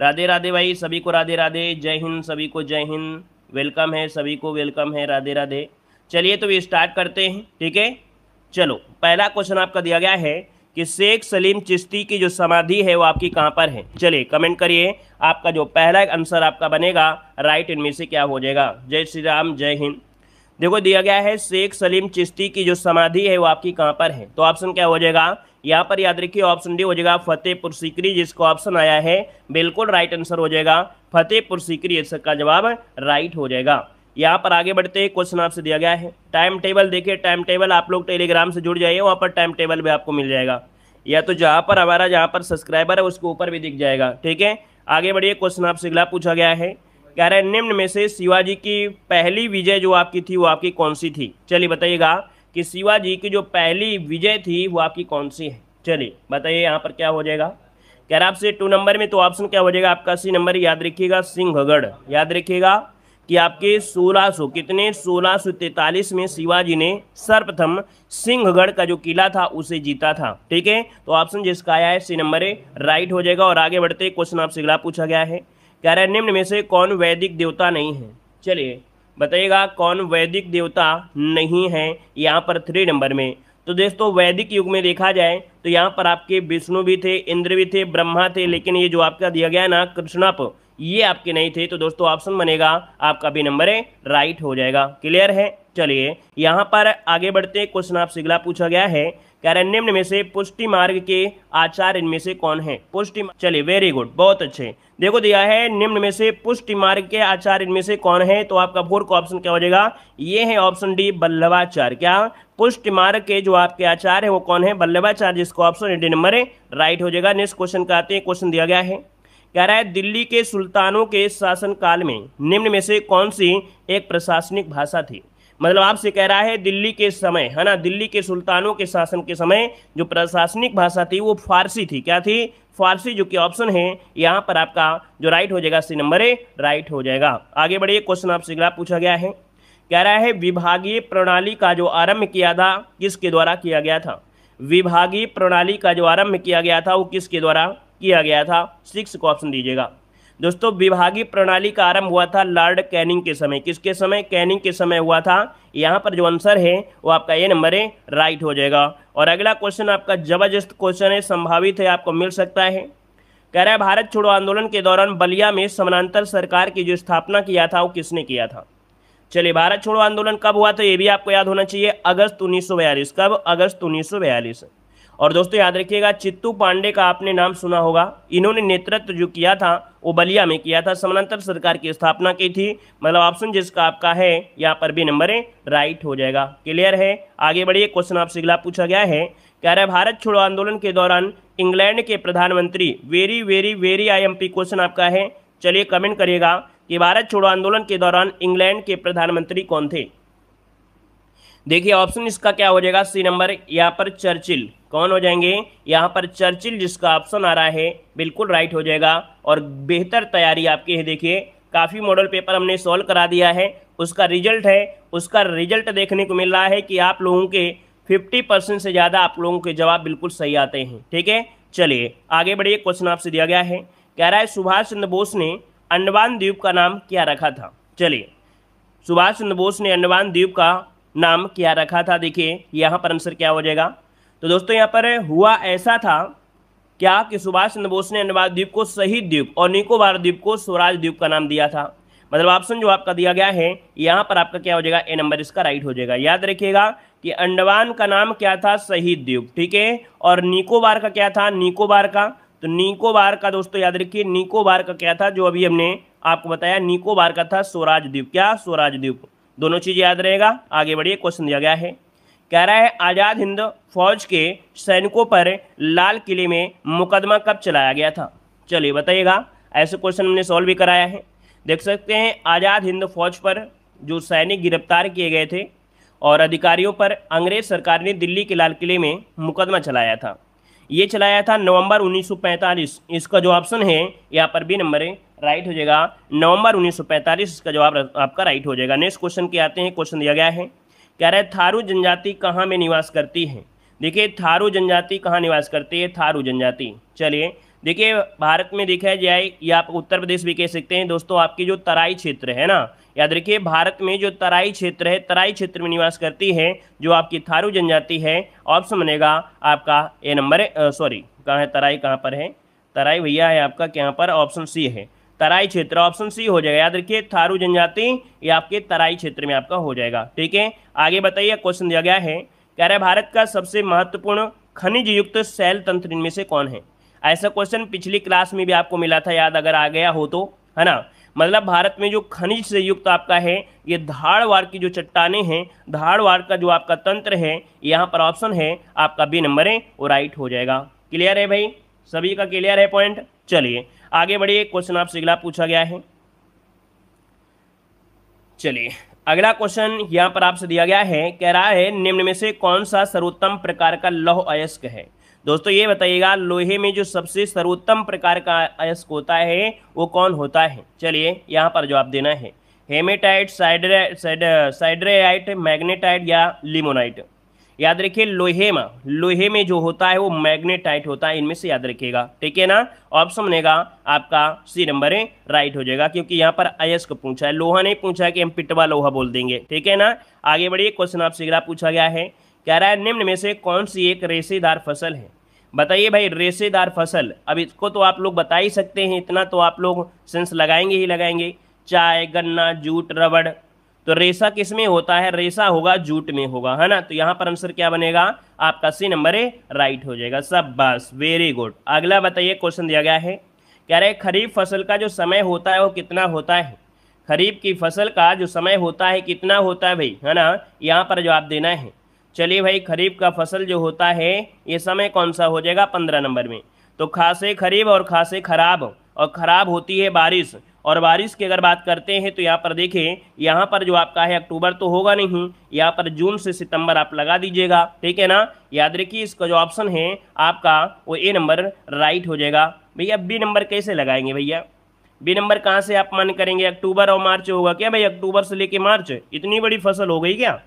राधे राधे भाई सभी को राधे राधे जय हिंद सभी को जय हिंद वेलकम है सभी को वेलकम है राधे राधे चलिए तो ये स्टार्ट करते हैं ठीक है चलो पहला क्वेश्चन आपका दिया गया है कि शेख सलीम चिश्ती की जो समाधि है वो आपकी कहाँ पर है चलिए कमेंट करिए आपका जो पहला आंसर आपका बनेगा राइट इनमें से क्या हो जाएगा जय श्री राम जय हिंद देखो दिया गया है शेख सलीम चिश्ती की जो समाधि है वो आपकी कहाँ पर है तो ऑप्शन क्या हो जाएगा यहाँ पर याद रखिए ऑप्शन डी हो जाएगा फतेहपुर सीकरी जिसका ऑप्शन आया है बिल्कुल राइट आंसर हो जाएगा फतेहपुर सीकरी इसका जवाब राइट हो जाएगा यहाँ पर आगे बढ़ते हैं क्वेश्चन आपसे दिया गया है टाइम टेबल देखिए टाइम टेबल आप लोग टेलीग्राम से जुड़ जाइए वहाँ पर टाइम टेबल भी आपको मिल जाएगा या तो जहाँ पर हमारा जहाँ पर सब्सक्राइबर है उसके ऊपर भी दिख जाएगा ठीक है आगे बढ़िए क्वेश्चन आपसे अगला पूछा गया है कह रहे निम्न में से शिवाजी की पहली विजय जो आपकी थी वो आपकी कौन सी थी चलिए बताइएगा कि शिवाजी की जो पहली विजय थी वो आपकी कौन सी है चलिए बताइए यहाँ पर क्या हो जाएगा कह रहा आपसे टू नंबर में तो ऑप्शन क्या हो जाएगा आपका सी नंबर याद रखिएगा सिंहगढ़ याद रखिएगा कि आपके 1600 कितने 1643 में शिवाजी ने सर्वप्रथम सिंहगढ़ का जो किला था उसे जीता था ठीक है तो ऑप्शन जिसका आया है सी नंबर राइट हो जाएगा और आगे बढ़ते क्वेश्चन आपसे अगला पूछा गया है कह रहा है निम्न में से कौन वैदिक देवता नहीं है चलिए बताइएगा कौन वैदिक देवता नहीं है यहाँ पर थ्री नंबर में तो दोस्तों वैदिक युग में देखा जाए तो यहाँ पर आपके विष्णु भी थे इंद्र भी थे ब्रह्मा थे लेकिन ये जो आपका दिया गया ना कृष्णाप ये आपके नहीं थे तो दोस्तों ऑप्शन बनेगा आपका भी नंबर है राइट हो जाएगा क्लियर है चलिए यहाँ पर आगे बढ़ते क्वेश्चन आपसे अगला पूछा गया है कह रहे निम्न में से पुष्टि मार्ग के आचार्य इनमें से कौन है पुष्टि चलिए वेरी गुड बहुत अच्छे देखो दिया है निम्न में से पुष्टि मार्ग के आचार्य इनमें से कौन है तो आपका का ऑप्शन क्या हो जाएगा ये है ऑप्शन डी बल्लभाचार्य क्या पुष्टि मार्ग के जो आपके आचार्य है वो कौन है बल्लभाचार्य जिसको ऑप्शन डी नंबर राइट हो जाएगा नेक्स्ट क्वेश्चन का आते हैं क्वेश्चन दिया गया है कह रहा है दिल्ली के सुल्तानों के शासनकाल में निम्न में से कौन सी एक प्रशासनिक भाषा थी मतलब आपसे कह रहा है दिल्ली के समय है ना दिल्ली के सुल्तानों के शासन के समय जो प्रशासनिक भाषा थी वो फारसी थी क्या थी फारसी जो कि ऑप्शन है यहाँ पर आपका जो राइट हो जाएगा सी नंबर ए राइट हो जाएगा आगे बढ़िए क्वेश्चन आपसे अगला पूछा गया है कह रहा है विभागीय प्रणाली का जो आरंभ किया था किसके द्वारा किया गया था विभागीय प्रणाली का जो आरंभ किया गया था वो किसके द्वारा किया गया था सिक्स को ऑप्शन दीजिएगा दोस्तों विभागीय प्रणाली का आरंभ हुआ था लॉर्ड कैनिंग के समय किसके समय कैनिंग के समय हुआ था यहाँ पर जो आंसर है वो आपका ए नंबर है राइट हो जाएगा और अगला क्वेश्चन आपका जबरदस्त क्वेश्चन है संभावित है आपको मिल सकता है कह रहा है भारत छोड़ो आंदोलन के दौरान बलिया में समानांतर सरकार की जो स्थापना किया था वो किसने किया था चलिए भारत छोड़ो आंदोलन कब हुआ था ये भी आपको याद होना चाहिए अगस्त उन्नीस कब अगस्त उन्नीस और दोस्तों याद रखिएगा चित्तू पांडे का आपने नाम सुना होगा इन्होंने नेतृत्व जो किया था वो बलिया में किया था समानांतर सरकार की स्थापना की थी मतलब ऑप्शन जिसका आपका है यहाँ पर भी नंबर है राइट हो जाएगा क्लियर है आगे बढ़िए क्वेश्चन आपसे अगला पूछा गया है कह रहा है भारत छोड़ो आंदोलन के दौरान इंग्लैंड के प्रधानमंत्री very very very I question आपका है चलिए कमेंट करिएगा कि भारत छोड़ो आंदोलन के दौरान इंग्लैंड के प्रधानमंत्री कौन थे देखिए ऑप्शन इसका क्या हो जाएगा सी नंबर यहाँ पर चर्चिल कौन हो जाएंगे यहाँ पर चर्चिल जिसका ऑप्शन आ रहा है बिल्कुल राइट हो जाएगा और बेहतर तैयारी आपकी है देखिए काफ़ी मॉडल पेपर हमने सॉल्व करा दिया है उसका रिजल्ट है उसका रिजल्ट देखने को मिल रहा है कि आप लोगों के 50 परसेंट से ज़्यादा आप लोगों के जवाब बिल्कुल सही आते हैं ठीक है चलिए आगे बढ़िए क्वेश्चन आपसे दिया गया है कह रहा है सुभाष चंद्र बोस ने अंडमान द्वीप का नाम क्या रखा था चलिए सुभाष चंद्र बोस ने अंडमान द्वीप का नाम क्या रखा था देखिए यहाँ पर आंसर क्या हो जाएगा तो दोस्तों यहाँ पर हुआ ऐसा था क्या कि सुभाष चंद्र बोस ने अंडमान द्वीप को शहीद द्वीप और निकोबार द्वीप को स्वराज द्वीप का नाम दिया था मतलब ऑप्शन जो आपका दिया गया है यहाँ पर आपका क्या हो जाएगा ए नंबर इसका राइट हो जाएगा याद रखिएगा कि अंडमान का नाम क्या था शहीद द्वीप ठीक है और निकोबार का क्या था निकोबार का तो निकोबार का दोस्तों याद रखिए निकोबार का क्या था जो अभी हमने आपको बताया निकोबार का था स्वराज द्वीप क्या स्वराज द्वीप दोनों चीज़ याद रहेगा आगे बढ़िए क्वेश्चन दिया गया है कह रहा है आज़ाद हिंद फौज के सैनिकों पर लाल किले में मुकदमा कब चलाया गया था चलिए बताइएगा ऐसे क्वेश्चन हमने सॉल्व भी कराया है देख सकते हैं आज़ाद हिंद फौज पर जो सैनिक गिरफ्तार किए गए थे और अधिकारियों पर अंग्रेज सरकार ने दिल्ली के लाल किले में मुकदमा चलाया था ये चलाया था नवंबर 1945 इसका जो ऑप्शन है यहाँ पर भी नंबर राइट हो जाएगा नवंबर 1945 इसका जवाब आपका राइट हो जाएगा नेक्स्ट क्वेश्चन के आते हैं क्वेश्चन दिया गया है कह रहे थारू जनजाति कहाँ में निवास करती है देखिए थारू जनजाति कहाँ निवास करती है थारू जनजाति चलिए देखिए भारत में देखा जाए या आप उत्तर प्रदेश भी कह सकते हैं दोस्तों आपकी जो तराई क्षेत्र है ना याद रखिए भारत में जो तराई क्षेत्र है तराई क्षेत्र में निवास करती है जो आपकी थारू जनजाति है ऑप्शन बनेगा आपका ए नंबर सॉरी कहाँ है तराई कहाँ पर है तराई भैया है आपका यहाँ पर ऑप्शन सी है तराई क्षेत्र ऑप्शन सी हो जाएगा याद रखिए थारू जनजाति ये आपके तराई क्षेत्र में आपका हो जाएगा ठीक है आगे बताइए क्वेश्चन दिया गया है कह रहे भारत का सबसे महत्वपूर्ण खनिज युक्त शैल तंत्र इनमें से कौन है ऐसा क्वेश्चन पिछली क्लास में भी आपको मिला था याद अगर आ गया हो तो है ना मतलब भारत में जो खनिज से युक्त आपका है ये धाड़वार की जो चट्टाने हैं धाड़वार का जो आपका तंत्र है यहाँ पर ऑप्शन है आपका बी नंबर है वो राइट हो जाएगा क्लियर है भाई सभी का क्लियर है पॉइंट चलिए आगे बढ़िए क्वेश्चन आपसे अगला पूछा गया है चलिए अगला क्वेश्चन यहाँ पर आपसे दिया गया है कह रहा है निम्न में से कौन सा सर्वोत्तम प्रकार का लौह अयस्क है दोस्तों ये बताइएगा लोहे में जो सबसे सर्वोत्तम प्रकार का अयस्क होता है वो कौन होता है चलिए यहाँ पर जवाब देना है हेमेटाइट साइडर साइडराइट मैग्नेटाइट या लिमोनाइट याद रखिए लोहे में लोहे में जो होता है वो मैग्नेटाइट होता है इनमें से याद रखिएगा ठीक है ना ऑप्शन बनेगा आपका सी नंबर है राइट हो जाएगा क्योंकि यहाँ पर अयस्क पूछा है लोहा नहीं पूछा कि हम पिटवा लोहा बोल देंगे ठीक है ना आगे बढ़िए क्वेश्चन आपसे अगला पूछा गया है कह रहा है निम्न में से कौन सी एक रेसेदार फसल है बताइए भाई रेसेदार फसल अब इसको तो आप लोग बता ही सकते हैं इतना तो आप लोग सेंस लगाएंगे ही लगाएंगे चाय गन्ना जूट रबड़ तो रेशा किस में होता है रेशा होगा जूट में होगा है ना तो यहां पर आंसर क्या बनेगा आपका सी नंबर ए राइट हो जाएगा सब बस वेरी गुड अगला बताइए क्वेश्चन दिया गया है कह रहे खरीफ फसल का जो समय होता है वो कितना होता है खरीफ की फसल का जो समय होता है कितना होता है भाई है ना यहाँ पर जवाब देना है चलिए भाई खरीफ का फसल जो होता है ये समय कौन सा हो जाएगा पंद्रह नंबर में तो खासे खरीफ और खासे खराब और ख़राब होती है बारिश और बारिश की अगर बात करते हैं तो यहाँ पर देखें यहाँ पर जो आपका है अक्टूबर तो होगा नहीं यहाँ पर जून से सितंबर आप लगा दीजिएगा ठीक है ना याद रखिए इसका जो ऑप्शन है आपका वो ए नंबर राइट हो जाएगा भैया बी नंबर कैसे लगाएंगे भैया बी नंबर कहाँ से आप मन करेंगे अक्टूबर और मार्च होगा क्या भाई अक्टूबर से लेके मार्च इतनी बड़ी फसल हो गई क्या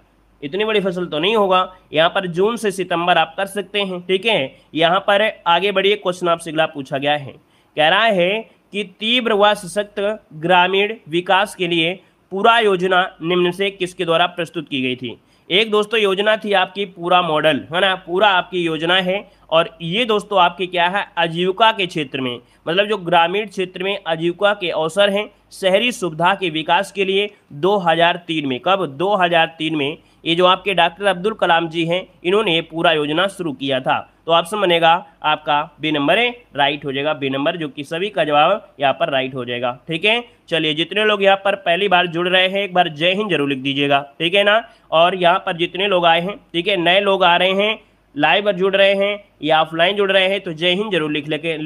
इतनी बड़ी फसल तो नहीं होगा यहाँ पर जून से सितंबर आप कर सकते हैं ठीक है यहाँ पर आगे बढ़िए क्वेश्चन आपसे अगला पूछा गया है कह रहा है कि तीव्र व सशक्त ग्रामीण विकास के लिए पूरा योजना निम्न से किसके द्वारा प्रस्तुत की गई थी एक दोस्तों योजना थी आपकी पूरा मॉडल है ना पूरा आपकी योजना है और ये दोस्तों आपके क्या है आजीविका के क्षेत्र में मतलब जो ग्रामीण क्षेत्र में आजीविका के अवसर हैं शहरी सुविधा के विकास के लिए 2003 में कब 2003 में ये जो आपके डॉक्टर अब्दुल कलाम जी हैं इन्होंने पूरा योजना शुरू किया था तो ऑप्शन बनेगा आपका बी नंबर है राइट हो जाएगा बी नंबर जो कि सभी का जवाब यहाँ पर राइट हो जाएगा ठीक है चलिए जितने लोग यहाँ पर पहली बार जुड़ रहे हैं एक बार जय हिंद जरूर लिख दीजिएगा ठीक है ना और यहाँ पर जितने लोग आए हैं ठीक है नए लोग आ रहे हैं लाइव पर जुड़ रहे हैं या ऑफलाइन जुड़ रहे हैं तो जय हिंद जरूर लिख लेके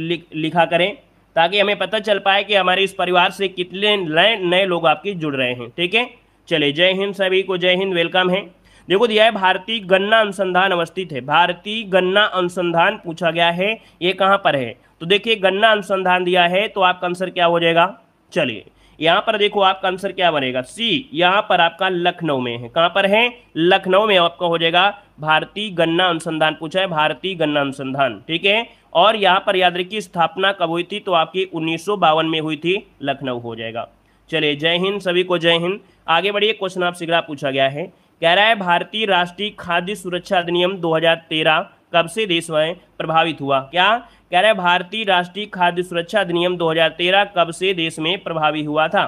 लिखा करें ताकि हमें पता चल पाए कि हमारे इस परिवार से कितने नए नए लोग आपके जुड़ रहे हैं ठीक है चलिए जय हिंद सभी को जय हिंद वेलकम है देखो दिया है भारतीय गन्ना अनुसंधान अवस्थित है भारतीय गन्ना अनुसंधान पूछा गया है ये कहाँ पर है तो देखिए गन्ना अनुसंधान दिया है तो आपका आंसर क्या हो जाएगा चलिए यहाँ पर देखो आपका आंसर क्या बनेगा सी यहाँ पर आपका लखनऊ में है कहाँ पर है लखनऊ में आपका हो जाएगा भारतीय गन्ना अनुसंधान पूछा है भारतीय गन्ना अनुसंधान ठीक है और यहाँ पर याद रखिए स्थापना कब हुई थी तो आपकी उन्नीस में हुई थी लखनऊ हो जाएगा चलिए जय हिंद सभी को जय हिंद आगे बढ़िए क्वेश्चन आपसे पूछा गया है कह रहा है भारतीय राष्ट्रीय खाद्य सुरक्षा अधिनियम 2013 कब से देश में प्रभावित हुआ क्या कह रहा है भारतीय राष्ट्रीय खाद्य सुरक्षा अधिनियम 2013 कब से देश में प्रभावी हुआ था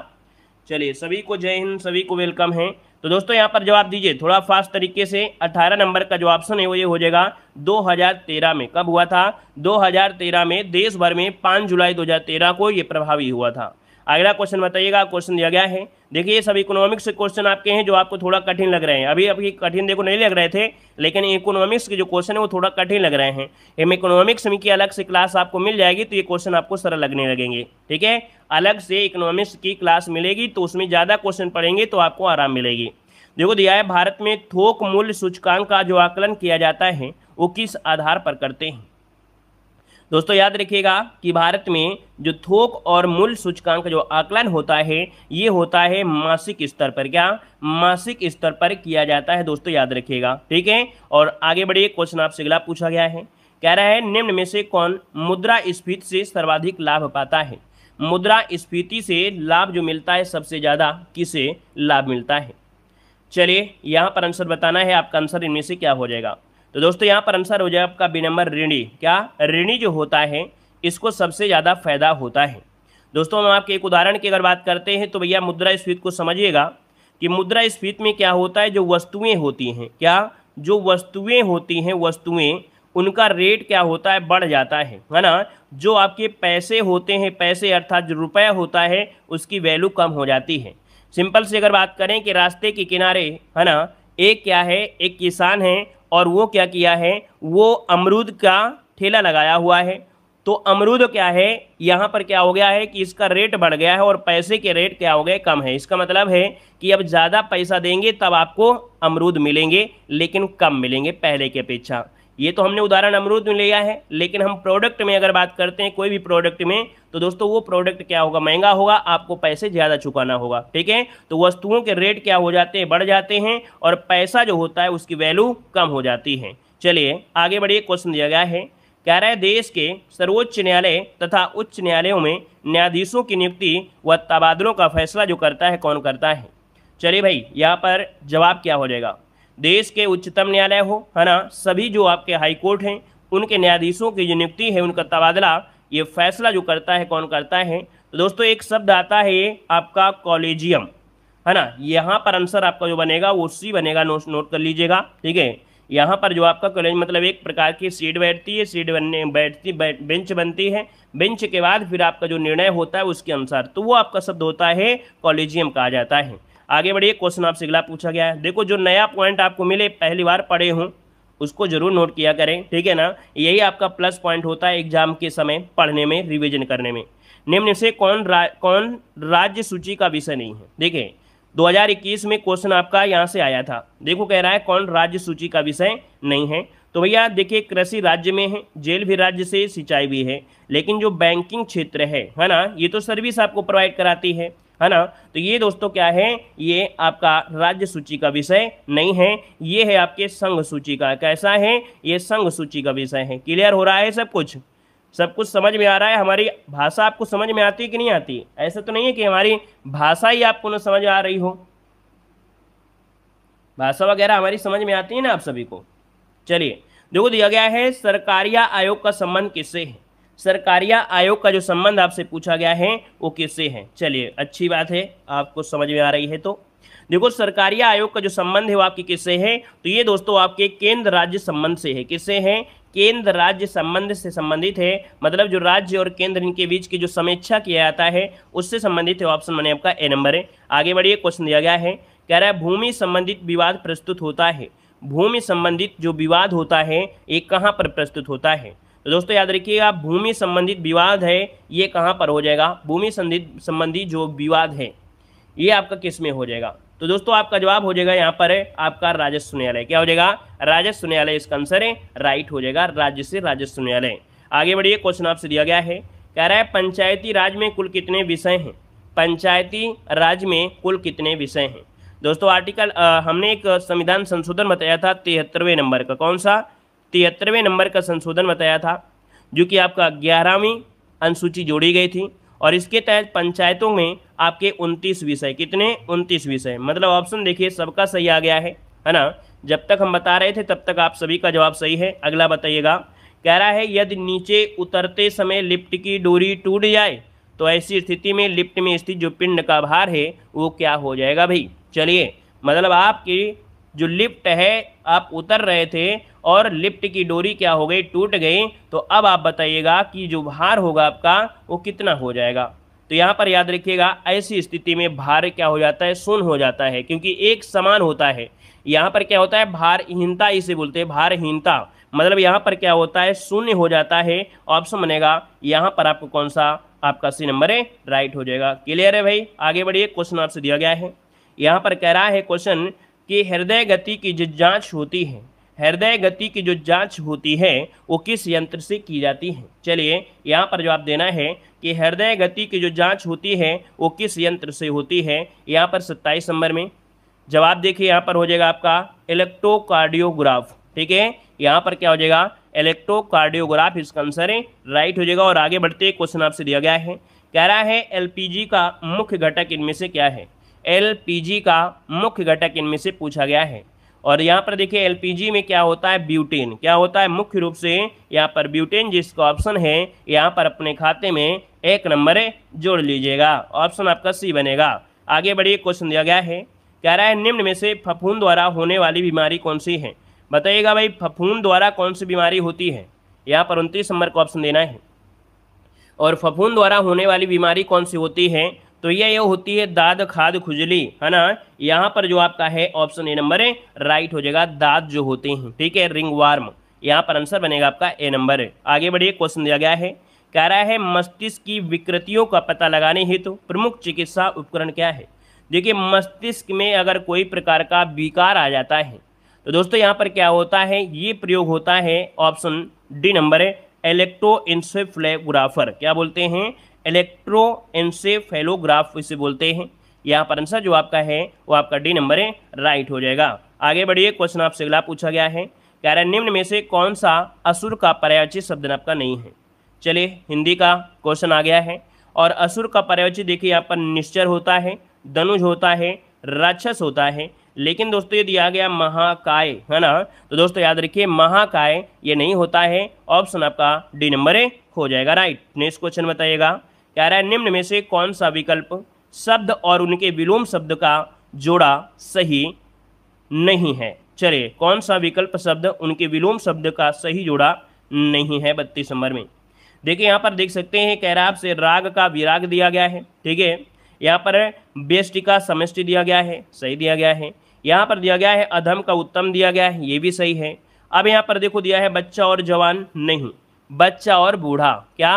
चलिए सभी को जय हिंद सभी को वेलकम है तो दोस्तों यहाँ पर जवाब दीजिए थोड़ा फास्ट तरीके से 18 नंबर का जो ऑप्शन है वो ये हो जाएगा 2013 में कब हुआ था 2013 में देश भर में 5 जुलाई 2013 को ये प्रभावी हुआ था अगला क्वेश्चन बताइएगा क्वेश्चन दिया गया है देखिए ये सब इकोनॉमिक्स के क्वेश्चन आपके हैं जो आपको थोड़ा कठिन लग रहे हैं अभी अभी कठिन देखो नहीं लग रहे थे लेकिन इकोनॉमिक्स के जो क्वेश्चन है वो थोड़ा कठिन लग रहे हैं एम इकोनॉमिक्स में की अलग से क्लास आपको मिल जाएगी तो ये क्वेश्चन आपको सरल लगने लगेंगे ठीक है अलग से इकोनॉमिक्स की क्लास मिलेगी तो उसमें ज़्यादा क्वेश्चन पढ़ेंगे तो आपको आराम मिलेगी देखो दिया है भारत में थोक मूल्य सूचकांक का जो आकलन किया जाता है वो किस आधार पर करते हैं दोस्तों याद रखिएगा कि भारत में जो थोक और मूल सूचकांक जो आकलन होता है ये होता है मासिक स्तर पर क्या मासिक स्तर पर किया जाता है दोस्तों याद रखिएगा ठीक है और आगे बढ़िए क्वेश्चन आपसे अगला पूछा गया है कह रहा है निम्न में से कौन मुद्रा स्फीति से सर्वाधिक लाभ पाता है मुद्रा स्फीति से लाभ जो मिलता है सबसे ज़्यादा किसे लाभ मिलता है चलिए यहाँ पर आंसर बताना है आपका आंसर इनमें से क्या हो जाएगा तो दोस्तों यहाँ पर आंसर हो जाए आपका बी नंबर ऋणी क्या ऋणी जो होता है इसको सबसे ज़्यादा फायदा होता है दोस्तों हम आपके एक उदाहरण की अगर बात करते हैं तो भैया मुद्रा स्फीत को समझिएगा कि मुद्रा स्फीत में क्या होता है जो वस्तुएं होती हैं क्या जो वस्तुएं होती हैं वस्तुएं उनका रेट क्या होता है बढ़ जाता है है ना जो आपके पैसे होते हैं पैसे अर्थात जो रुपया होता है उसकी वैल्यू कम हो जाती है सिंपल से अगर बात करें कि रास्ते के किनारे है ना एक क्या है एक किसान है और वो क्या किया है वो अमरूद का ठेला लगाया हुआ है तो अमरूद क्या है यहाँ पर क्या हो गया है कि इसका रेट बढ़ गया है और पैसे के रेट क्या हो गए कम है इसका मतलब है कि अब ज़्यादा पैसा देंगे तब आपको अमरूद मिलेंगे लेकिन कम मिलेंगे पहले की अपेक्षा ये तो हमने उदाहरण अमरूद में लिया है लेकिन हम प्रोडक्ट में अगर बात करते हैं कोई भी प्रोडक्ट में तो दोस्तों वो प्रोडक्ट क्या होगा महंगा होगा आपको पैसे ज़्यादा चुकाना होगा ठीक है तो वस्तुओं के रेट क्या हो जाते हैं बढ़ जाते हैं और पैसा जो होता है उसकी वैल्यू कम हो जाती है चलिए आगे बढ़िए क्वेश्चन दिया गया है कह रहा है देश के सर्वोच्च न्यायालय तथा उच्च न्यायालयों में न्यायाधीशों की नियुक्ति व तबादलों का फैसला जो करता है कौन करता है चलिए भाई यहाँ पर जवाब क्या हो जाएगा देश के उच्चतम न्यायालय हो है ना सभी जो आपके हाई कोर्ट हैं उनके न्यायाधीशों की जो नियुक्ति है उनका तबादला ये फैसला जो करता है कौन करता है तो दोस्तों एक शब्द आता है आपका कॉलेजियम है ना यहाँ पर आंसर आपका जो बनेगा वो सी बनेगा नोट नोट कर लीजिएगा ठीक है यहाँ पर जो आपका कॉलेज मतलब एक प्रकार की सीट बैठती है सीट बनने बैठती बेंच बनती है बेंच के बाद फिर आपका जो निर्णय होता है उसके अनुसार तो वो आपका शब्द होता है कॉलेजियम कहा जाता है आगे बढ़िए क्वेश्चन आपसे अगला पूछा गया है देखो जो नया पॉइंट आपको मिले पहली बार पढ़े हों उसको जरूर नोट किया करें ठीक है ना यही आपका प्लस पॉइंट होता है एग्जाम के समय पढ़ने में रिविजन करने में निम्न से कौन रा, कौन राज्य सूची का विषय नहीं है देखिए 2021 में क्वेश्चन आपका यहाँ से आया था देखो कह रहा है कौन राज्य सूची का विषय नहीं है तो भैया देखिए कृषि राज्य में है जेल भी राज्य से सिंचाई भी है लेकिन जो बैंकिंग क्षेत्र है है ना ये तो सर्विस आपको प्रोवाइड कराती है है ना तो ये दोस्तों क्या है ये आपका राज्य सूची का विषय नहीं है ये है आपके संघ सूची का कैसा है ये संघ सूची का विषय है क्लियर हो रहा है सब कुछ सब कुछ समझ में आ रहा है हमारी भाषा आपको समझ में आती है कि नहीं आती ऐसा तो नहीं है कि हमारी भाषा ही आपको ना समझ आ रही हो भाषा वगैरह हमारी समझ में आती है ना आप सभी को चलिए देखो दिया गया है सरकारिया आयोग का संबंध किससे है सरकारिया आयोग का जो संबंध आपसे पूछा गया है वो किससे है चलिए अच्छी बात है आपको समझ में आ रही है तो देखो सरकारिया आयोग का जो संबंध है वो आपके किससे है तो ये दोस्तों आपके केंद्र राज्य संबंध से है किससे है केंद्र राज्य संबंध से संबंधित है मतलब जो राज्य और केंद्र इनके बीच की जो समीक्षा किया जाता है उससे संबंधित है ऑप्शन मैंने आपका ए नंबर है आगे बढ़िए क्वेश्चन दिया गया है कह रहा है भूमि संबंधित विवाद प्रस्तुत होता है भूमि संबंधित जो विवाद होता है ये कहाँ पर प्रस्तुत होता है तो दोस्तों याद रखिएगा भूमि संबंधित विवाद है ये कहाँ पर हो जाएगा भूमि संबंधी जो विवाद है ये आपका किस में हो जाएगा तो दोस्तों आपका जवाब हो जाएगा यहाँ पर है आपका राजस्व न्यायालय क्या हो जाएगा राजस्व न्यायालय इसका आंसर है राइट हो जाएगा राज्य से राजस्व न्यायालय आगे बढ़िए क्वेश्चन आपसे दिया गया है कह रहा है पंचायती राज में कुल कितने विषय हैं पंचायती राज में कुल कितने विषय हैं दोस्तों आर्टिकल आ, हमने एक संविधान संशोधन बताया था तिहत्तरवें नंबर का कौन सा तिहत्तरवें नंबर का संशोधन बताया था जो कि आपका ग्यारहवीं अनुसूची जोड़ी गई थी और इसके तहत पंचायतों में आपके उनतीस विषय कितने उनतीस विषय मतलब ऑप्शन देखिए सबका सही आ गया है है ना जब तक हम बता रहे थे तब तक आप सभी का जवाब सही है अगला बताइएगा कह रहा है यदि नीचे उतरते समय लिफ्ट की डोरी टूट जाए तो ऐसी स्थिति में लिफ्ट में स्थित जो पिंड का भार है वो क्या हो जाएगा भाई चलिए मतलब आपकी जो लिफ्ट है आप उतर रहे थे और लिफ्ट की डोरी क्या हो गई टूट गई तो अब आप बताइएगा कि जो भार होगा आपका वो कितना हो जाएगा तो यहाँ पर याद रखिएगा ऐसी स्थिति में भार क्या हो जाता है शून्य हो जाता है क्योंकि एक समान होता है यहाँ पर क्या होता है भारहीनता इसे बोलते हैं भारहीनता मतलब यहाँ पर क्या होता है शून्य हो जाता है ऑप्शन बनेगा यहाँ पर आपको कौन सा आपका सी नंबर है राइट हो जाएगा क्लियर है भाई आगे बढ़िए क्वेश्चन आपसे दिया गया है यहाँ पर कह रहा है क्वेश्चन कि हृदय गति की जो जांच होती है हृदय गति की जो जांच होती है वो किस यंत्र से की जाती है चलिए यहाँ पर जवाब देना है कि हृदय गति की जो जांच होती है वो किस यंत्र से होती है यहाँ पर सत्ताईस नंबर में जवाब देखिए यहाँ पर हो जाएगा आपका इलेक्ट्रोकार्डियोग्राफ ठीक है यहाँ पर क्या हो जाएगा इलेक्ट्रोकार्डियोग्राफ इसका आंसर है राइट हो जाएगा और आगे बढ़ते क्वेश्चन आपसे दिया गया है कह रहा है एल का मुख्य घटक इनमें से क्या है एलपीजी का मुख्य घटक इनमें से पूछा गया है और यहाँ पर देखिए एलपीजी में क्या होता है ब्यूटेन क्या होता है मुख्य रूप से यहाँ पर ब्यूटेन जिसका ऑप्शन है यहाँ पर अपने खाते में एक नंबर जोड़ लीजिएगा ऑप्शन आपका सी बनेगा आगे बढ़िए क्वेश्चन दिया गया है कह रहा है निम्न में से फफूंद द्वारा होने वाली बीमारी कौन सी है बताइएगा भाई फफूंद द्वारा कौन सी बीमारी होती है यहाँ पर उनतीस नंबर का ऑप्शन देना है और फफूंद द्वारा होने वाली बीमारी कौन सी होती है तो ये ये होती है दाद खाद खुजली है ना यहाँ पर जो आपका है ऑप्शन ए नंबर है राइट हो जाएगा दाद जो होते हैं ठीक है रिंग वार्म यहाँ पर आंसर बनेगा आपका ए नंबर आगे बढ़िए क्वेश्चन दिया गया है कह रहा है मस्तिष्क की विकृतियों का पता लगाने हेतु तो प्रमुख चिकित्सा उपकरण क्या है देखिए मस्तिष्क में अगर कोई प्रकार का विकार आ जाता है तो दोस्तों यहाँ पर क्या होता है ये प्रयोग होता है ऑप्शन डी नंबर है इलेक्ट्रो इंसेफ्लेग्राफर क्या बोलते हैं इलेक्ट्रो एनसेफेलोग्राफ इसे बोलते हैं यहाँ पर आंसर जो आपका है वो आपका डी नंबर है राइट हो जाएगा आगे बढ़िए क्वेश्चन आपसे अगला पूछा गया है कह रहा है निम्न में से कौन सा असुर का पर्यायची शब्द आपका नहीं है चलिए हिंदी का क्वेश्चन आ गया है और असुर का पर्यायची देखिए यहाँ पर निश्चर होता है धनुज होता है राक्षस होता है लेकिन दोस्तों ये दिया गया महाकाय है ना तो दोस्तों याद रखिए महाकाय ये नहीं होता है ऑप्शन आपका डी नंबर है हो जाएगा राइट नेक्स्ट क्वेश्चन बताइएगा कह रहा है निम्न में से कौन सा विकल्प शब्द और उनके विलोम शब्द का जोड़ा सही नहीं है चले कौन सा विकल्प शब्द उनके विलोम शब्द का सही जोड़ा नहीं है बत्तीस नंबर में देखिए यहाँ पर देख सकते हैं कह रहा आपसे राग का विराग दिया गया है ठीक है यहाँ पर बेष्टि का समष्टि दिया गया है सही दिया गया है यहाँ पर दिया गया है अधम का उत्तम दिया गया है ये भी सही है अब यहाँ पर देखो दिया है बच्चा और जवान नहीं बच्चा और बूढ़ा क्या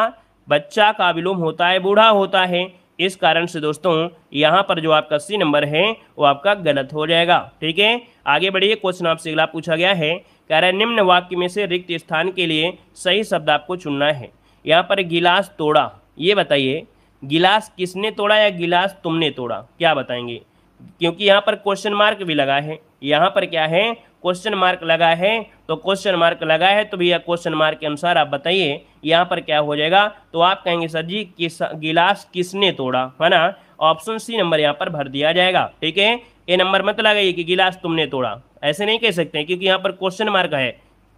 बच्चा का विलोम होता है बूढ़ा होता है इस कारण से दोस्तों यहाँ पर जो आपका सी नंबर है वो आपका गलत हो जाएगा ठीक है आगे बढ़िए क्वेश्चन आपसे अगला पूछा गया है कह रहा है निम्न वाक्य में से रिक्त स्थान के लिए सही शब्द आपको चुनना है यहाँ पर गिलास तोड़ा ये बताइए गिलास किसने तोड़ा या गिलास तुमने तोड़ा क्या बताएंगे क्योंकि यहाँ पर क्वेश्चन मार्क भी लगा है यहाँ पर क्या है क्वेश्चन मार्क लगा है तो क्वेश्चन मार्क लगा है तो भैया क्वेश्चन मार्क के अनुसार आप बताइए यहाँ पर क्या हो जाएगा तो आप कहेंगे सर जी किस गिलास किसने तोड़ा है ना ऑप्शन सी नंबर यहाँ पर भर दिया जाएगा ठीक है ये नंबर मत लगाइए कि गिलास तुमने तोड़ा ऐसे नहीं कह सकते क्योंकि यहाँ पर क्वेश्चन मार्क है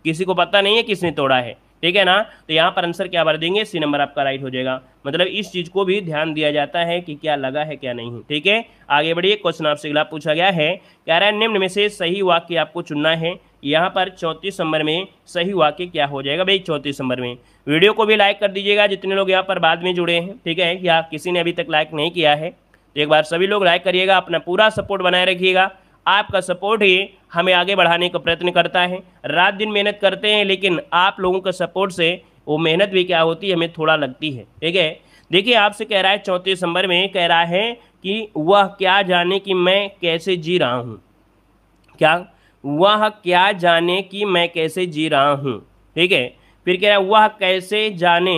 किसी को पता नहीं है किसने तोड़ा है ठीक है ना तो यहाँ पर आंसर क्या बार देंगे सी नंबर आपका राइट हो जाएगा मतलब इस चीज को भी ध्यान दिया जाता है कि क्या लगा है क्या नहीं ठीक है आगे बढ़िए क्वेश्चन आपसे अगला पूछा गया है कह रहा है निम्न में से सही वाक्य आपको चुनना है यहाँ पर चौंतीस नंबर में सही वाक्य क्या हो जाएगा भाई चौंतीस नंबर में वीडियो को भी लाइक कर दीजिएगा जितने लोग यहाँ पर बाद में जुड़े हैं ठीक है या किसी ने अभी तक लाइक नहीं किया है तो एक बार सभी लोग लाइक करिएगा अपना पूरा सपोर्ट बनाए रखिएगा आपका सपोर्ट ही हमें आगे बढ़ाने का प्रयत्न करता है रात दिन मेहनत करते हैं लेकिन आप लोगों का सपोर्ट से वो मेहनत भी क्या होती है हमें थोड़ा लगती है ठीक है देखिए आपसे कह रहा है चौथे दिसंबर में कह रहा है कि वह क्या जाने कि मैं कैसे जी रहा हूँ क्या वह क्या जाने कि मैं कैसे जी रहा हूँ ठीक है फिर कह रहा है वह कैसे जाने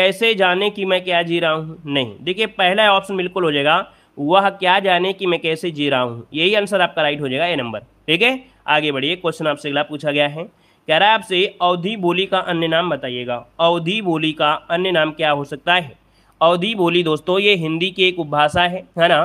कैसे जाने कि मैं क्या जी रहा हूँ नहीं देखिए पहला ऑप्शन बिल्कुल हो जाएगा वह क्या जाने कि मैं कैसे जी रहा हूँ यही आंसर आपका राइट हो जाएगा ए नंबर ठीक है आगे बढ़िए क्वेश्चन आपसे अगला पूछा गया है कह रहा है आपसे अवधि बोली का अन्य नाम बताइएगा अवधि बोली का अन्य नाम क्या हो सकता है अवधि बोली दोस्तों ये हिंदी की एक उपभाषा है है ना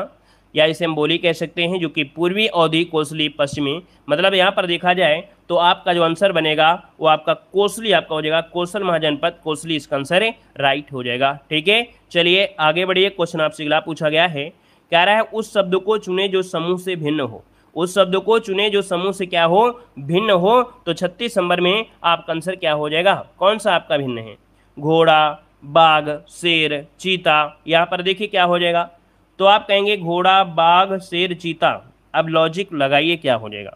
या इसे हम बोली कह सकते हैं जो कि पूर्वी अवधि कोसली पश्चिमी मतलब यहाँ पर देखा जाए तो आपका जो आंसर बनेगा वो आपका कोसली आपका हो जाएगा कोसल महाजनपद कोसली इसका आंसर राइट हो जाएगा ठीक है चलिए आगे बढ़िए क्वेश्चन आपसे अगला पूछा गया है कह रहा है उस शब्द को चुने जो समूह से भिन्न हो उस शब्द को चुने जो समूह से क्या हो भिन्न हो तो छत्तीस नंबर में आपका आंसर क्या हो जाएगा कौन सा आपका भिन्न है घोड़ा बाघ शेर चीता यहाँ पर देखिए क्या हो जाएगा तो आप कहेंगे घोड़ा बाघ शेर चीता अब लॉजिक लगाइए क्या हो जाएगा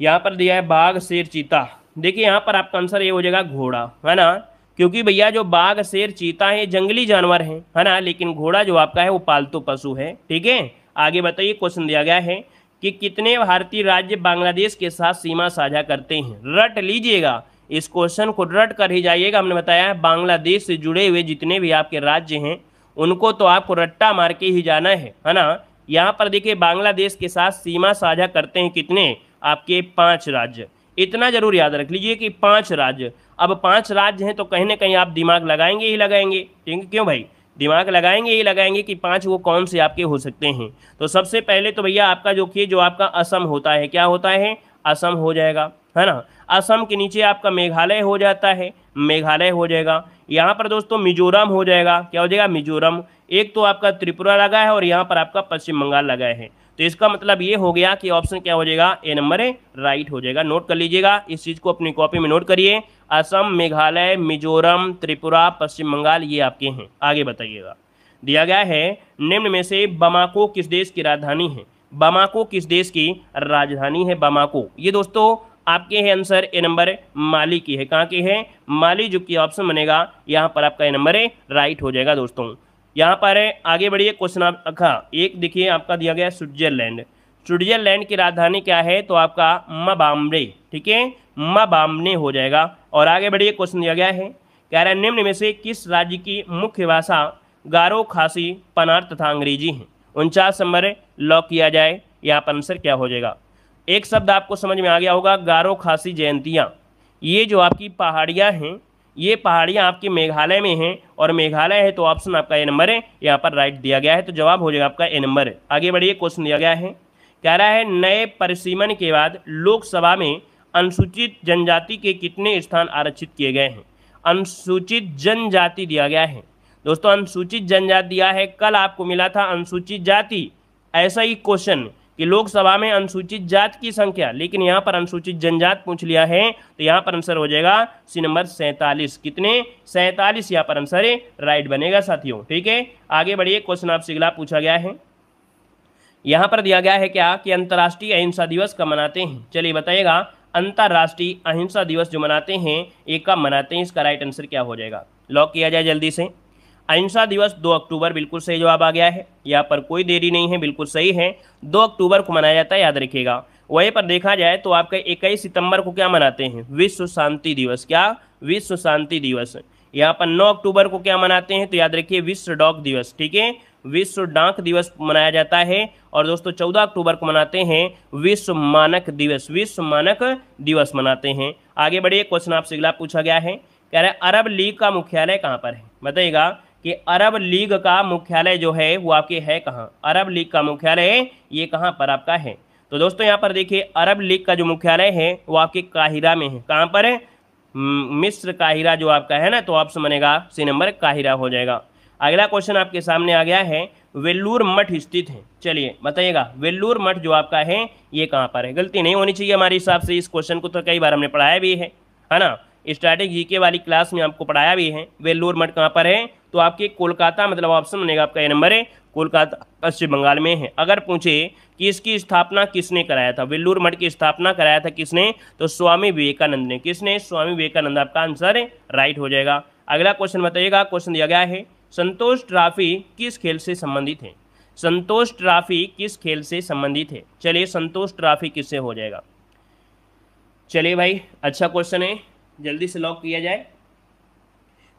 यहाँ पर दिया है बाघ शेर चीता देखिए यहाँ पर आपका आंसर ये हो जाएगा घोड़ा है ना क्योंकि भैया जो बाघ शेर चीता है जंगली जानवर है है ना लेकिन घोड़ा जो आपका है वो पालतू पशु है ठीक है आगे बताइए क्वेश्चन दिया गया है कि कितने भारतीय राज्य बांग्लादेश के साथ सीमा साझा करते हैं रट लीजिएगा इस क्वेश्चन को रट कर ही जाइएगा हमने बताया है बांग्लादेश से जुड़े हुए जितने भी आपके राज्य हैं उनको तो आपको रट्टा मार के ही जाना है है ना यहाँ पर देखिए बांग्लादेश के साथ सीमा साझा करते हैं कितने आपके पाँच राज्य इतना जरूर याद रख लीजिए कि पाँच राज्य अब पांच राज्य हैं तो कहीं ना कहीं आप दिमाग लगाएंगे ही लगाएंगे ठीक क्यों भाई दिमाग लगाएंगे ही लगाएंगे कि पांच वो कौन से आपके हो सकते हैं तो सबसे पहले तो भैया आपका जो कि जो आपका असम होता है क्या होता है असम हो जाएगा है ना असम के नीचे आपका मेघालय हो जाता है मेघालय हो जाएगा यहाँ पर दोस्तों मिजोरम हो जाएगा क्या हो जाएगा मिजोरम एक तो आपका त्रिपुरा लगा है और यहाँ पर आपका पश्चिम बंगाल लगा है तो इसका मतलब ये हो गया कि ऑप्शन क्या हो जाएगा ए नंबर है राइट हो जाएगा नोट कर लीजिएगा इस चीज़ को अपनी कॉपी में नोट करिए असम मेघालय मिजोरम त्रिपुरा पश्चिम बंगाल ये आपके हैं आगे बताइएगा दिया गया है निम्न में से बमाको किस देश की राजधानी है बमाको किस देश की राजधानी है बमाको ये दोस्तों आपके है आंसर ए नंबर माली की है कहाँ की है माली जो कि ऑप्शन बनेगा यहाँ पर आपका ए नंबर है राइट हो जाएगा दोस्तों यहाँ पर है आगे बढ़िए क्वेश्चन आपका एक देखिए आपका दिया गया स्विट्जरलैंड स्विट्जरलैंड की राजधानी क्या है तो आपका मबाम्बे ठीक है मबामने हो जाएगा और आगे बढ़िए क्वेश्चन दिया गया है कह रहा है निम्न में से किस राज्य की मुख्य भाषा गारो खासी पनार तथा अंग्रेजी है उनचास नंबर लॉक किया जाए यहाँ पर आंसर क्या हो जाएगा एक शब्द आपको समझ में आ गया होगा गारो खासी जयंतियाँ ये जो आपकी पहाड़ियाँ हैं ये पहाड़ियाँ आपकी मेघालय में हैं और मेघालय है तो ऑप्शन आपका ए नंबर है यहाँ पर राइट दिया गया है तो जवाब हो जाएगा आपका ए नंबर आगे बढ़िए क्वेश्चन दिया गया है कह रहा है नए परिसीमन के बाद लोकसभा में अनुसूचित जनजाति के कितने स्थान आरक्षित किए गए हैं अनुसूचित जनजाति दिया गया है दोस्तों अनुसूचित जनजाति दिया है कल आपको मिला था अनुसूचित जाति ऐसा ही क्वेश्चन कि लोकसभा में अनुसूचित जात की संख्या लेकिन यहाँ पर अनुसूचित जनजात पूछ लिया है तो यहाँ पर आंसर हो जाएगा सी नंबर सैतालीस कितने सैतालीस यहाँ पर आंसर राइट बनेगा साथियों ठीक है आगे बढ़िए क्वेश्चन आपसे अगला पूछा गया है यहाँ पर दिया गया है क्या कि अंतर्राष्ट्रीय अहिंसा दिवस कब मनाते हैं चलिए बताइएगा अंतर्राष्ट्रीय अहिंसा दिवस जो मनाते हैं एक कब मनाते हैं इसका राइट आंसर क्या हो जाएगा लॉक किया जाए जल्दी से अहिंसा दिवस 2 अक्टूबर बिल्कुल सही जवाब आ गया है यहाँ पर कोई देरी नहीं है बिल्कुल सही है 2 अक्टूबर को मनाया जाता है याद रखिएगा वहीं पर देखा जाए तो आपका इक्कीस सितंबर को क्या मनाते हैं विश्व शांति दिवस क्या विश्व शांति दिवस यहाँ पर 9 अक्टूबर को क्या मनाते हैं तो याद रखिए विश्व डॉक दिवस ठीक है विश्व डाक दिवस मनाया जाता है और दोस्तों चौदह अक्टूबर को मनाते हैं विश्व मानक दिवस विश्व मानक दिवस मनाते हैं आगे बढ़िए क्वेश्चन आपसे अगला पूछा गया है कह रहे अरब लीग का मुख्यालय कहाँ पर है बताइएगा कि अरब लीग का मुख्यालय जो है वो आपके है कहाँ अरब लीग का मुख्यालय ये कहाँ पर आपका है तो दोस्तों यहाँ पर देखिए अरब लीग का जो मुख्यालय है वो आपके काहिरा में है कहाँ पर है मिस्र काहिरा जो आपका है ना तो ऑप्शन बनेगा सी नंबर काहिरा हो जाएगा अगला क्वेश्चन आपके सामने आ गया है वेल्लूर मठ स्थित है चलिए बताइएगा वेल्लूर मठ जो आपका है ये कहाँ पर है गलती नहीं होनी चाहिए हमारे हिसाब से इस क्वेश्चन को तो कई बार हमने पढ़ाया भी है है ना स्टार्टिंग जीके वाली क्लास में आपको पढ़ाया भी है वेल्लूर मठ कहाँ पर है तो आपके कोलकाता मतलब ऑप्शन बनेगा आपका ये नंबर है कोलकाता पश्चिम बंगाल में है अगर पूछे कि इसकी स्थापना किसने कराया था वेल्लूर मठ की स्थापना कराया था किसने तो स्वामी विवेकानंद ने किसने स्वामी विवेकानंद आपका आंसर राइट हो जाएगा अगला क्वेश्चन बताइएगा क्वेश्चन दिया गया है संतोष ट्रॉफी किस खेल से संबंधित है संतोष ट्रॉफी किस खेल से संबंधित है चलिए संतोष ट्रॉफी किससे हो जाएगा चलिए भाई अच्छा क्वेश्चन है जल्दी से लॉक किया जाए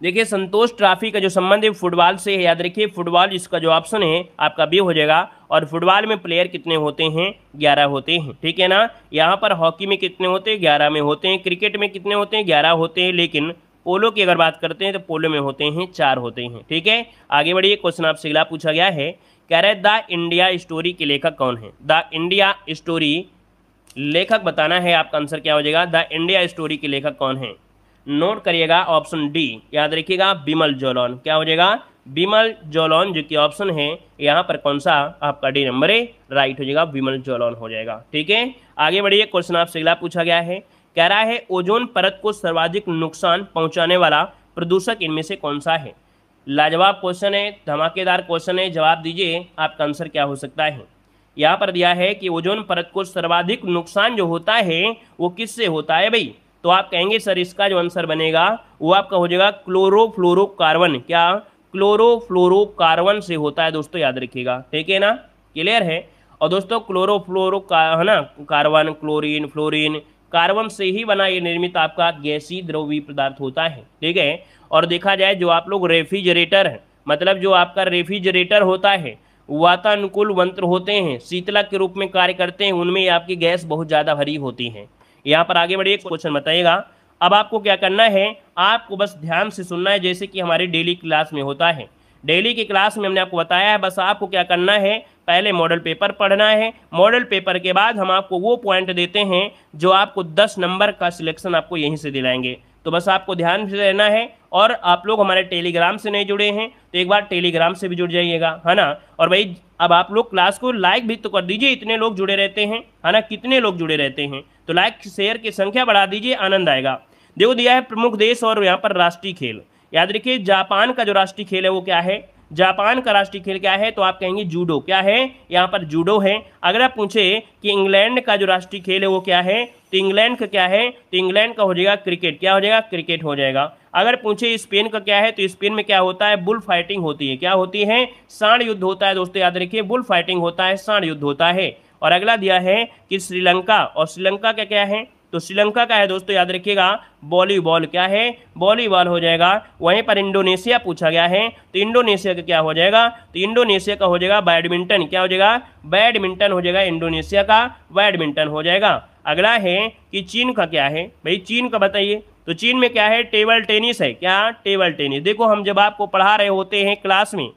देखिए संतोष ट्रॉफी का जो संबंध है फुटबॉल से है याद रखिए फुटबॉल इसका जो ऑप्शन है आपका बी हो जाएगा और फुटबॉल में प्लेयर कितने होते हैं ग्यारह होते हैं ठीक है ना यहाँ पर हॉकी में कितने होते हैं ग्यारह में होते हैं क्रिकेट में कितने होते हैं ग्यारह होते हैं लेकिन पोलो की अगर बात करते हैं तो पोलो में होते हैं चार होते हैं ठीक है आगे बढ़िए क्वेश्चन आपसे अगला पूछा गया है कह रहे द इंडिया स्टोरी के लेखक कौन है द इंडिया स्टोरी लेखक बताना है आपका आंसर क्या हो जाएगा द इंडिया स्टोरी के लेखक कौन है नोट करिएगा ऑप्शन डी याद रखिएगा बिमल जोलॉन क्या हो जाएगा बिमल जोलॉन जो कि ऑप्शन है यहाँ पर कौन सा आपका डी नंबर है राइट हो जाएगा बिमल जोलॉन हो जाएगा ठीक है आगे बढ़िए क्वेश्चन आपसे अगला पूछा गया है कह रहा है ओजोन परत को सर्वाधिक नुकसान पहुंचाने वाला प्रदूषक इनमें से कौन सा है लाजवाब क्वेश्चन है धमाकेदार क्वेश्चन है जवाब दीजिए आपका आंसर क्या हो सकता है यहाँ पर दिया है कि ओजोन परत को सर्वाधिक नुकसान जो होता है वो किससे होता है भाई तो आप कहेंगे सर इसका जो आंसर बनेगा वो आपका हो जाएगा क्लोरोफ्लोरोकार्बन क्या क्लोरोफ्लोरोकार्बन से होता है दोस्तों याद रखिएगा ठीक है ना क्लियर है और दोस्तों क्लोरोफ्लोरो है ना कार्बन क्लोरीन फ्लोरीन कार्बन से ही बना ये निर्मित आपका गैसी द्रवी पदार्थ होता है ठीक है और देखा जाए जो आप लोग रेफ्रिजरेटर है मतलब जो आपका रेफ्रिजरेटर होता है वातानुकूल वंत्र होते हैं शीतला के रूप में कार्य करते हैं उनमें आपकी गैस बहुत ज़्यादा भरी होती है यहाँ पर आगे बढ़िए क्वेश्चन बताइएगा अब आपको क्या करना है आपको बस ध्यान से सुनना है जैसे कि हमारे डेली क्लास में होता है डेली की क्लास में हमने आपको बताया है बस आपको क्या करना है पहले मॉडल पेपर पढ़ना है मॉडल पेपर के बाद हम आपको वो पॉइंट देते हैं जो आपको दस नंबर का सिलेक्शन आपको यहीं से दिलाएंगे तो बस आपको ध्यान से रहना है और आप लोग हमारे टेलीग्राम से नहीं जुड़े हैं तो एक बार टेलीग्राम से भी जुड़ जाइएगा है ना और भाई अब आप लोग क्लास को लाइक भी तो कर दीजिए इतने लोग जुड़े रहते हैं है ना कितने लोग जुड़े रहते हैं तो लाइक शेयर की संख्या बढ़ा दीजिए आनंद आएगा देखो दिया है प्रमुख देश और यहाँ पर राष्ट्रीय खेल याद रखिए जापान का जो राष्ट्रीय खेल है वो क्या है जापान का राष्ट्रीय खेल क्या है तो आप कहेंगे जूडो क्या है यहाँ पर जूडो है अगर आप पूछे कि इंग्लैंड का जो राष्ट्रीय खेल है वो क्या है तो इंग्लैंड का क्या है तो इंग्लैंड का हो जाएगा क्रिकेट क्या हो जाएगा क्रिकेट हो जाएगा अगर पूछे स्पेन का क्या है तो स्पेन में क्या होता है बुल फाइटिंग होती है क्या होती है साण युद्ध होता है दोस्तों याद रखिए बुल फाइटिंग होता है साण युद्ध होता है और अगला दिया है कि श्रीलंका और श्रीलंका का क्या है तो श्रीलंका का है दोस्तों याद रखिएगा वॉलीबॉल क्या है वॉलीबॉल हो जाएगा वहीं पर इंडोनेशिया पूछा गया है तो इंडोनेशिया का क्या हो जाएगा तो इंडोनेशिया का हो जाएगा बैडमिंटन क्या हो जाएगा बैडमिंटन हो जाएगा इंडोनेशिया का बैडमिंटन हो जाएगा अगला है कि चीन का क्या है भाई चीन का बताइए तो चीन में क्या है टेबल टेनिस है क्या टेबल टेनिस देखो हम जब आपको पढ़ा रहे होते हैं क्लास में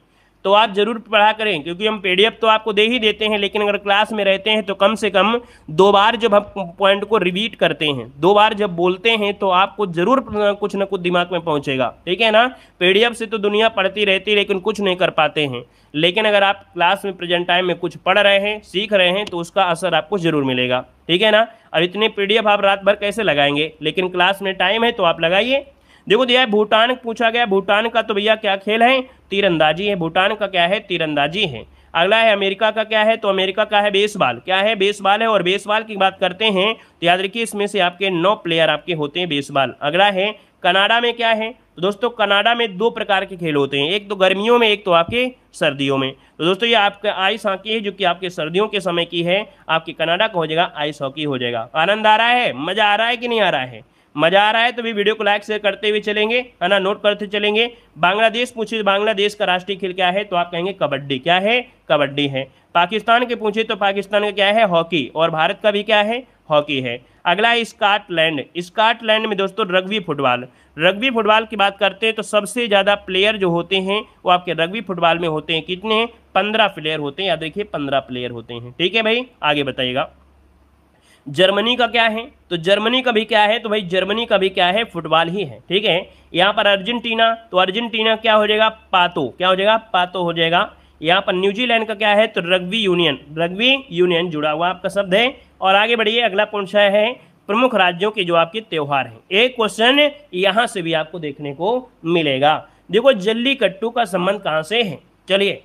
तो आप ज़रूर पढ़ा करें क्योंकि हम पीडीएफ तो आपको दे ही देते हैं लेकिन अगर क्लास में रहते हैं तो कम से कम दो बार जब हम पॉइंट को रिपीट करते हैं दो बार जब बोलते हैं तो आपको ज़रूर कुछ ना कुछ दिमाग में पहुंचेगा ठीक है ना पीडीएफ से तो दुनिया पढ़ती रहती है लेकिन कुछ नहीं कर पाते हैं लेकिन अगर आप क्लास में प्रेजेंट टाइम में कुछ पढ़ रहे हैं सीख रहे हैं तो उसका असर आपको ज़रूर मिलेगा ठीक है ना और इतने पी आप रात भर कैसे लगाएंगे लेकिन क्लास में टाइम है तो आप लगाइए देखो दिया है भूटान पूछा गया भूटान का तो भैया क्या खेल है तीरंदाजी है भूटान का क्या है तीरंदाजी है अगला है अमेरिका का क्या है तो अमेरिका का है बेसबॉल क्या है बेसबॉल है और बेसबॉल की बात करते हैं तो याद रखिए इसमें से आपके नौ प्लेयर आपके होते हैं बेसबॉल अगला है कनाडा में क्या है तो दोस्तों कनाडा में दो प्रकार के खेल होते हैं एक तो गर्मियों में एक तो आपके सर्दियों में तो दोस्तों ये आपका आइस हॉकी है जो कि आपके सर्दियों के समय की है आपके कनाडा का हो जाएगा आइस हॉकी हो जाएगा आनंद आ रहा है मजा आ रहा है कि नहीं आ रहा है मजा आ रहा है तो भी वीडियो को लाइक शेयर करते हुए चलेंगे है ना नोट करते चलेंगे बांग्लादेश पूछे बांग्लादेश का राष्ट्रीय खेल क्या है तो आप कहेंगे कबड्डी क्या है कबड्डी है पाकिस्तान के पूछे तो पाकिस्तान का क्या है हॉकी और भारत का भी क्या है हॉकी है अगला है स्काटलैंड स्काटलैंड में दोस्तों रग्बी फुटबॉल रग्बी फुटबॉल की बात करते हैं तो सबसे ज़्यादा प्लेयर जो होते हैं वो आपके रग्बी फुटबॉल में होते हैं कितने पंद्रह प्लेयर होते हैं याद देखिए पंद्रह प्लेयर होते हैं ठीक है भाई आगे बताइएगा जर्मनी का क्या है तो जर्मनी का भी क्या है तो भाई जर्मनी का भी क्या है फुटबॉल ही है ठीक है यहाँ पर अर्जेंटीना तो अर्जेंटीना क्या हो जाएगा पातो क्या हो जाएगा पातो हो जाएगा यहाँ पर न्यूजीलैंड का क्या है तो रग्बी यूनियन रग्बी यूनियन जुड़ा हुआ आपका शब्द है और आगे बढ़िए अगला कौन सा है प्रमुख राज्यों के जो आपके त्यौहार हैं एक क्वेश्चन यहाँ से भी आपको देखने को मिलेगा देखो जल्ली कट्टू का संबंध कहाँ से है चलिए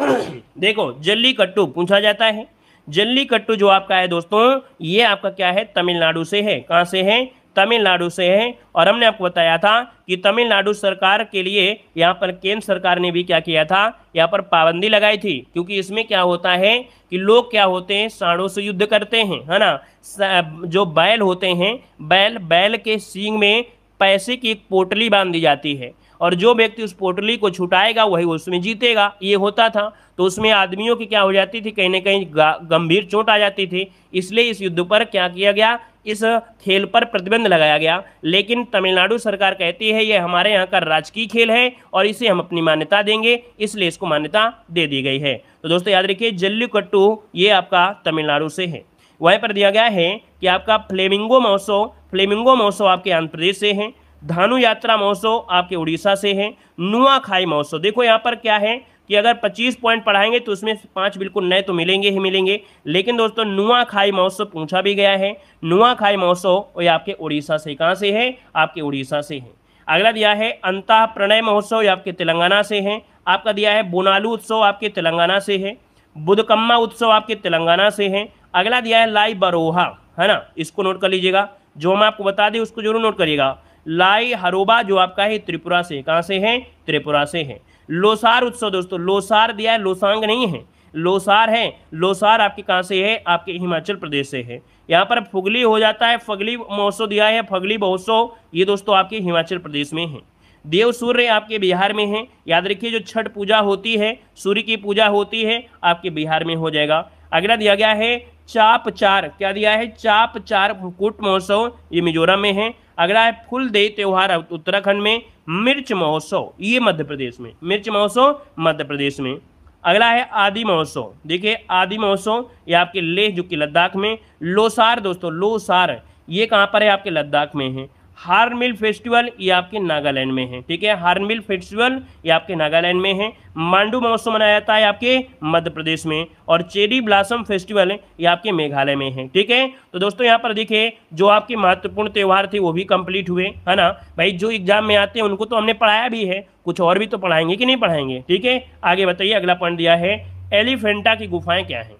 देखो जल्ली कट्टू पूछा जाता है जल्ली कट्टू जो आपका है दोस्तों ये आपका क्या है तमिलनाडु से है कहाँ से है तमिलनाडु से है और हमने आपको बताया था कि तमिलनाडु सरकार के लिए यहाँ पर केंद्र सरकार ने भी क्या किया था यहाँ पर पाबंदी लगाई थी क्योंकि इसमें क्या होता है कि लोग क्या होते हैं साड़ों से युद्ध करते हैं है ना जो बैल होते हैं बैल बैल के सींग में पैसे की एक पोटली बांध दी जाती है और जो व्यक्ति उस पोटली को छुटाएगा वही उसमें जीतेगा ये होता था तो उसमें आदमियों की क्या हो जाती थी कहीं ना कहीं गंभीर चोट आ जाती थी इसलिए इस युद्ध पर क्या किया गया इस खेल पर प्रतिबंध लगाया गया लेकिन तमिलनाडु सरकार कहती है ये हमारे यहाँ का राजकीय खेल है और इसे हम अपनी मान्यता देंगे इसलिए इसको मान्यता दे दी गई है तो दोस्तों याद रखिए जल्लीकट्टू ये आपका तमिलनाडु से है वहीं पर दिया गया है कि आपका फ्लेमिंगो महोत्सव फ्लेमिंगो महोत्सव आपके आंध्र प्रदेश से है धानु यात्रा महोत्सव आपके उड़ीसा से है नुआखाई महोत्सव देखो यहाँ पर क्या है कि अगर 25 पॉइंट पढ़ाएंगे तो उसमें पांच बिल्कुल नए तो मिलेंगे ही मिलेंगे लेकिन दोस्तों नुआखाई महोत्सव पूछा भी गया है नुआखाई महोत्सव ये आपके उड़ीसा से कहाँ से है आपके उड़ीसा से है अगला दिया है अंता प्रणय महोत्सव ये आपके तेलंगाना से है आपका दिया है बोनालू उत्सव आपके तेलंगाना से है बुधकम्मा उत्सव आपके तेलंगाना से है अगला दिया है लाई बरोहा है ना इसको नोट कर लीजिएगा जो हम आपको बता दें उसको जरूर नोट करिएगा लाई हरोबा जो आपका है त्रिपुरा से कहाँ से है त्रिपुरा से है लोसार उत्सव दोस्तों लोसार दिया है लोसांग नहीं है लोसार है लोसार आपके कहाँ से है आपके हिमाचल प्रदेश से है यहाँ पर फुगली हो जाता है फगली महोत्सव दिया है फगली महोत्सव ये दोस्तों आपके हिमाचल प्रदेश में है देव सूर्य आपके बिहार में है याद रखिए जो छठ पूजा होती है सूर्य की पूजा होती है आपके बिहार में हो जाएगा अगला दिया गया है चाप चार क्या दिया है चाप चार मुकुट महोत्सव ये मिजोरम में है अगला है फुल दे त्यौहार उत्तराखंड में मिर्च महोत्सव ये मध्य प्रदेश में मिर्च महोत्सव मध्य प्रदेश में अगला है आदि महोत्सव देखिए आदि महोत्सव ये आपके लेह जो कि लद्दाख में लोसार दोस्तों लोसार ये कहाँ पर है आपके लद्दाख में है हार्नमिल फेस्टिवल ये आपके नागालैंड में है ठीक है हार्नमिल फेस्टिवल ये आपके नागालैंड में है मांडू महोत्सव मनाया जाता है आपके मध्य प्रदेश में और चेरी ब्लासम फेस्टिवल ये आपके मेघालय में है ठीक है तो दोस्तों यहाँ पर देखिए जो आपके महत्वपूर्ण त्यौहार थे वो भी कंप्लीट हुए है ना भाई जो एग्जाम में आते हैं उनको तो हमने पढ़ाया भी है कुछ और भी तो पढ़ाएंगे कि नहीं पढ़ाएंगे ठीक है आगे बताइए अगला पॉइंट दिया है एलिफेंटा की गुफाएं क्या हैं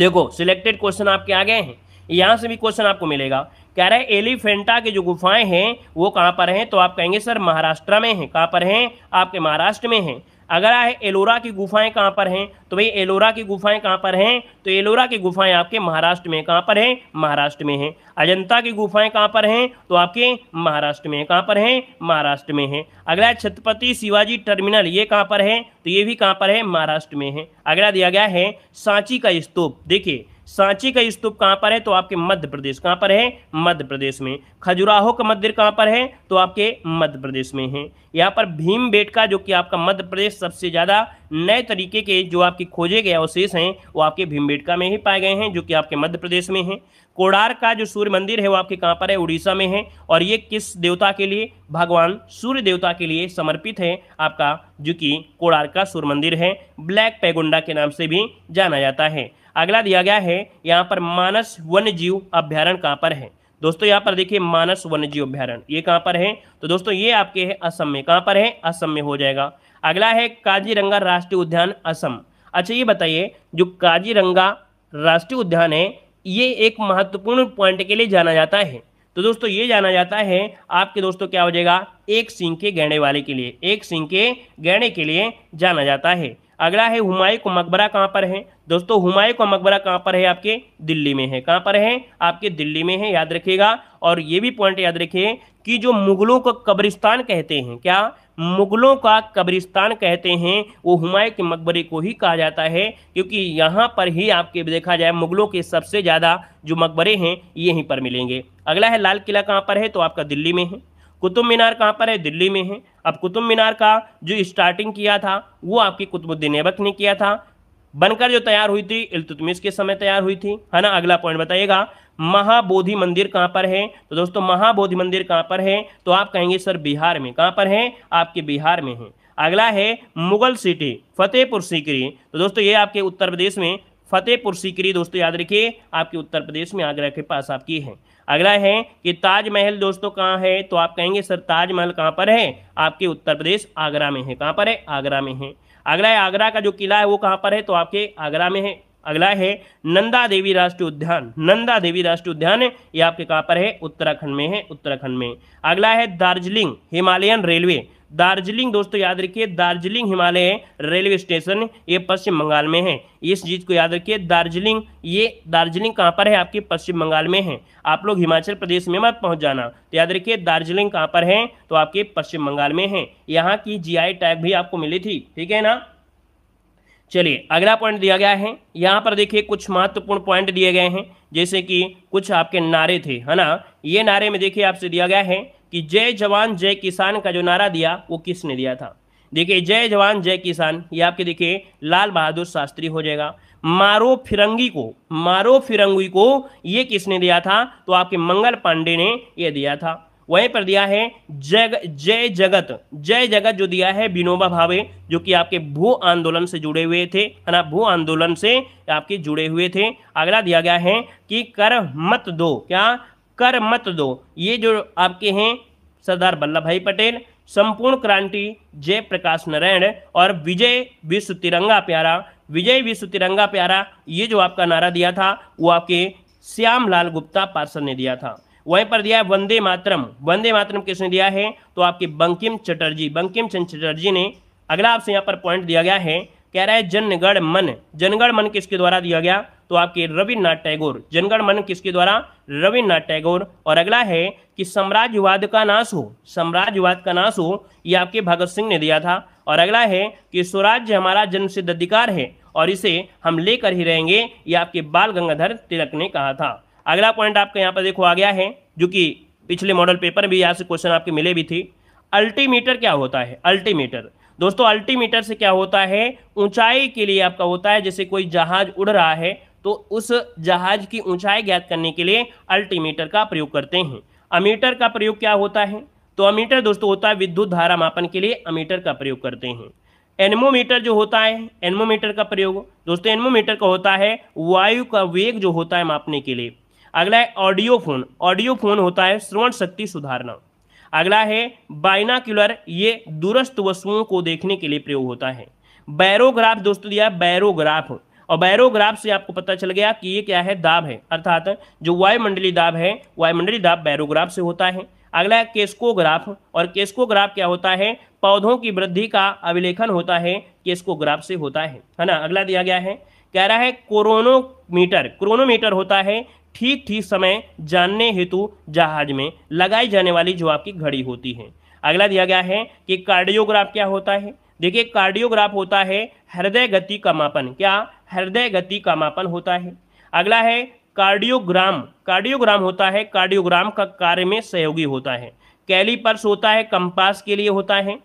देखो सिलेक्टेड क्वेश्चन आपके आ गए हैं यहाँ से भी क्वेश्चन आपको मिलेगा कह रहे हैं एलिफेंटा की जो गुफाएं हैं वो कहाँ पर हैं तो आप कहेंगे सर महाराष्ट्र में हैं कहाँ पर हैं आपके महाराष्ट्र में हैं अगर आए एलोरा की गुफाएं कहाँ पर हैं तो भाई एलोरा की गुफाएं कहाँ पर हैं तो एलोरा की गुफाएं आपके महाराष्ट्र में कहाँ पर हैं महाराष्ट्र में हैं अजंता की गुफाएं कहाँ पर हैं तो आपके महाराष्ट्र में कहाँ पर हैं महाराष्ट्र में हैं अगला है छत्रपति शिवाजी टर्मिनल ये कहाँ पर है तो ये भी कहाँ पर है महाराष्ट्र में है अगला दिया गया है सांची का स्तूप देखिए सांची का स्तूप कहाँ पर है तो आपके मध्य प्रदेश कहाँ पर है मध्य प्रदेश में खजुराहो का मंदिर कहाँ पर है तो आपके मध्य प्रदेश में है यहाँ पर भीम बेटका जो कि आपका मध्य प्रदेश सबसे ज़्यादा नए तरीके के जो आपके खोजे गए अवशेष हैं वो आपके बेटका में ही पाए गए हैं जो कि आपके मध्य प्रदेश में है कोडार का जो सूर्य मंदिर है वो आपके कहाँ पर है उड़ीसा में है और ये किस देवता के लिए भगवान सूर्य देवता के लिए समर्पित है आपका जो कि कोडार का सूर्य मंदिर है ब्लैक पैगुंडा के नाम से भी जाना जाता है अगला दिया गया है यहाँ पर मानस वन्य जीव अभ्यारण कहाँ पर है दोस्तों यहाँ पर देखिए मानस वन्य जीव अभ्यारण ये कहाँ पर है तो दोस्तों ये आपके है असम में कहाँ पर है असम में हो जाएगा अगला है काजीरंगा राष्ट्रीय उद्यान असम अच्छा ये बताइए जो काजीरंगा राष्ट्रीय उद्यान है ये एक महत्वपूर्ण पॉइंट के लिए जाना जाता है तो दोस्तों ये जाना जाता है आपके दोस्तों क्या हो जाएगा एक सिंह के गहने वाले के लिए एक सिंह के गहने के लिए जाना जाता है अगला है हुमायूं का मकबरा कहाँ पर है दोस्तों हुमायूं का मकबरा कहाँ पर है आपके दिल्ली में है कहाँ पर है आपके दिल्ली में है याद रखिएगा और ये भी पॉइंट याद रखिए कि जो मुगलों को कब्रिस्तान कहते हैं क्या मुगलों का कब्रिस्तान कहते हैं वो हुमायूं के मकबरे को ही कहा जाता है क्योंकि यहाँ पर ही आपके देखा जाए मुगलों के सबसे ज़्यादा जो मकबरे हैं यहीं पर मिलेंगे अगला है लाल किला कहाँ पर है तो आपका दिल्ली में है कुतुब मीनार कहाँ पर है दिल्ली में है अब कुतुब मीनार का जो स्टार्टिंग किया था वो आपकी कुतुबुद्दीन ऐबक ने किया था बनकर जो तैयार हुई थी इल्तुतमिश के समय तैयार हुई थी है ना अगला पॉइंट बताइएगा महाबोधि मंदिर कहां पर है तो दोस्तों महाबोधि मंदिर कहां पर है तो आप कहेंगे सर बिहार में कहां पर है आपके बिहार में है अगला है मुगल सिटी फतेहपुर सीकरी तो दोस्तों ये आपके उत्तर प्रदेश में फतेहपुर सीकरी दोस्तों याद रखिए आपके उत्तर प्रदेश में आगरा के पास आपकी है अगला है कि ताजमहल दोस्तों कहाँ है तो आप कहेंगे सर ताजमहल कहाँ पर है आपके उत्तर प्रदेश आगरा में है कहाँ पर है आगरा में है अगला है आगरा का जो किला है वो कहाँ पर है तो आपके आगरा में है अगला है नंदा देवी राष्ट्रीय उद्यान नंदा देवी राष्ट्रीय उद्यान ये आपके कहाँ पर है उत्तराखंड में है उत्तराखंड में अगला है दार्जिलिंग हिमालयन रेलवे दार्जिलिंग दोस्तों याद रखिए दार्जिलिंग हिमालय रेलवे स्टेशन ये पश्चिम बंगाल में है इस चीज़ को याद रखिए दार्जिलिंग ये दार्जिलिंग कहाँ पर है आपके पश्चिम बंगाल में है आप लोग हिमाचल प्रदेश में मत पहुंच जाना तो याद रखिए दार्जिलिंग कहाँ पर है तो आपके पश्चिम बंगाल में है यहाँ की जी टैग भी आपको मिली थी ठीक है ना चलिए अगला पॉइंट दिया गया है यहाँ पर देखिए कुछ महत्वपूर्ण पॉइंट दिए गए हैं जैसे कि कुछ आपके नारे थे है ना ये नारे में देखिए आपसे दिया गया है कि जय जवान जय किसान का जो नारा दिया वो किसने दिया था देखिए जय जवान जय किसान ये आपके देखिए लाल बहादुर शास्त्री हो जाएगा मारो फिरंगी को मारो फिरंगी को ये किसने दिया था तो आपके मंगल पांडे ने ये दिया था वहीं पर दिया है जग जय जगत जय जगत जो दिया है विनोबा भावे जो कि आपके भू आंदोलन से जुड़े हुए थे है ना भू आंदोलन से आपके जुड़े हुए थे अगला दिया गया है कि कर मत दो क्या कर मत दो ये जो आपके हैं सरदार वल्लभ भाई पटेल संपूर्ण क्रांति जयप्रकाश नारायण और विजय विश्व तिरंगा प्यारा विजय विश्व तिरंगा प्यारा ये जो आपका नारा दिया था वो आपके श्याम लाल गुप्ता पार्षद ने दिया था वहीं पर दिया है वंदे मातरम वंदे मातरम किसने दिया है तो आपके बंकिम चटर्जी बंकिम चंद चटर्जी ने अगला आपसे यहाँ पर पॉइंट दिया गया है कह रहा है जनगण मन जनगण मन किसके द्वारा दिया गया तो आपके रविन्द्रनाथ टैगोर जनगण मन किसके द्वारा रविन्द्रनाथ टैगोर और अगला है कि साम्राज्यवाद का नाश हो साम्राज्यवाद का नाश हो ये आपके भगत सिंह ने दिया था और अगला है कि स्वराज्य हमारा जन्म सिद्ध अधिकार है और इसे हम लेकर ही रहेंगे ये आपके बाल गंगाधर तिलक ने कहा था अगला पॉइंट आपका यहाँ पर देखो आ गया है जो कि पिछले मॉडल पेपर भी यहाँ से क्वेश्चन आपके मिले भी थी अल्टीमीटर क्या होता है अल्टीमीटर दोस्तों अल्टीमीटर से क्या होता है ऊंचाई के लिए आपका होता है जैसे कोई जहाज उड़ रहा है तो उस जहाज की ऊंचाई ज्ञात करने के लिए अल्टीमीटर का प्रयोग करते हैं अमीटर का प्रयोग क्या होता है तो अमीटर दोस्तों होता है विद्युत धारा मापन के लिए अमीटर का प्रयोग करते हैं एनमोमीटर जो होता है एनमोमीटर का प्रयोग दोस्तों एनमोमीटर का होता है वायु का वेग जो होता है मापने के लिए अगला है ऑडियो फोन ऑडियो फोन होता है श्रवण शक्ति सुधारना अगला है बाइनाक्यूलर ये दूरस्थ वस्तुओं को देखने के लिए प्रयोग होता है बैरोग्राफ दोस्तों दिया बैरोग्राफ और बैरोग्राफ से आपको पता चल गया कि ये क्या है दाब है अर्थात जो वायुमंडली दाब है वायुमंडली दाब बैरोग्राफ से होता है अगला है केस्कोग्राफ और केस्कोग्राफ क्या होता है पौधों की वृद्धि का अभिलेखन होता है केस्कोग्राफ से होता है है ना अगला दिया गया है कह रहा है क्रोनोमीटर क्रोनोमीटर होता है ठीक ठीक समय जानने हेतु जहाज में लगाई जाने वाली जो आपकी घड़ी होती है अगला दिया गया है कि कार्डियोग्राफ क्या होता है देखिए कार्डियोग्राफ होता है हृदय गति का मापन क्या हृदय गति का मापन होता है अगला है कार्डियोग्राम कार्डियोग्राम होता है कार्डियोग्राम का कार्य में सहयोगी होता है कैलीपर्स होता है कंपास के लिए होता है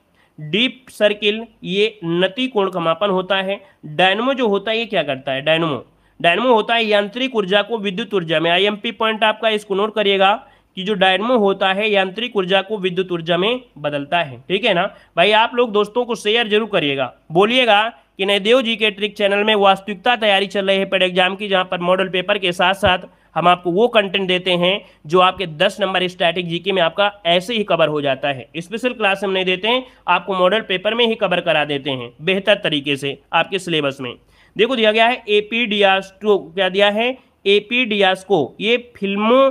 डीप सर्किल ये नती कोण का मापन होता है डायनमो जो होता है ये क्या करता है डायनमो डायनमो होता है यांत्रिक ऊर्जा को विद्युत ऊर्जा में आईएमपी पॉइंट आपका इसको नोट करिएगा कि जो डायनमो होता है यांत्रिक ऊर्जा को विद्युत ऊर्जा में बदलता है ठीक है ना भाई आप लोग दोस्तों को शेयर जरूर करिएगा बोलिएगा कि देव जी के ट्रिक चैनल में वास्तविकता तैयारी चल रही है पेड एग्जाम की जहां पर मॉडल पेपर के साथ साथ हम आपको वो कंटेंट देते हैं जो आपके 10 नंबर स्टैटिक जीके में आपका ऐसे ही कवर हो जाता है स्पेशल क्लास हम नहीं देते हैं आपको मॉडल पेपर में ही कवर करा देते हैं बेहतर तरीके से आपके सिलेबस में देखो दिया गया है एपीडीआर टू क्या दिया है एपीडीआर को ये फिल्मों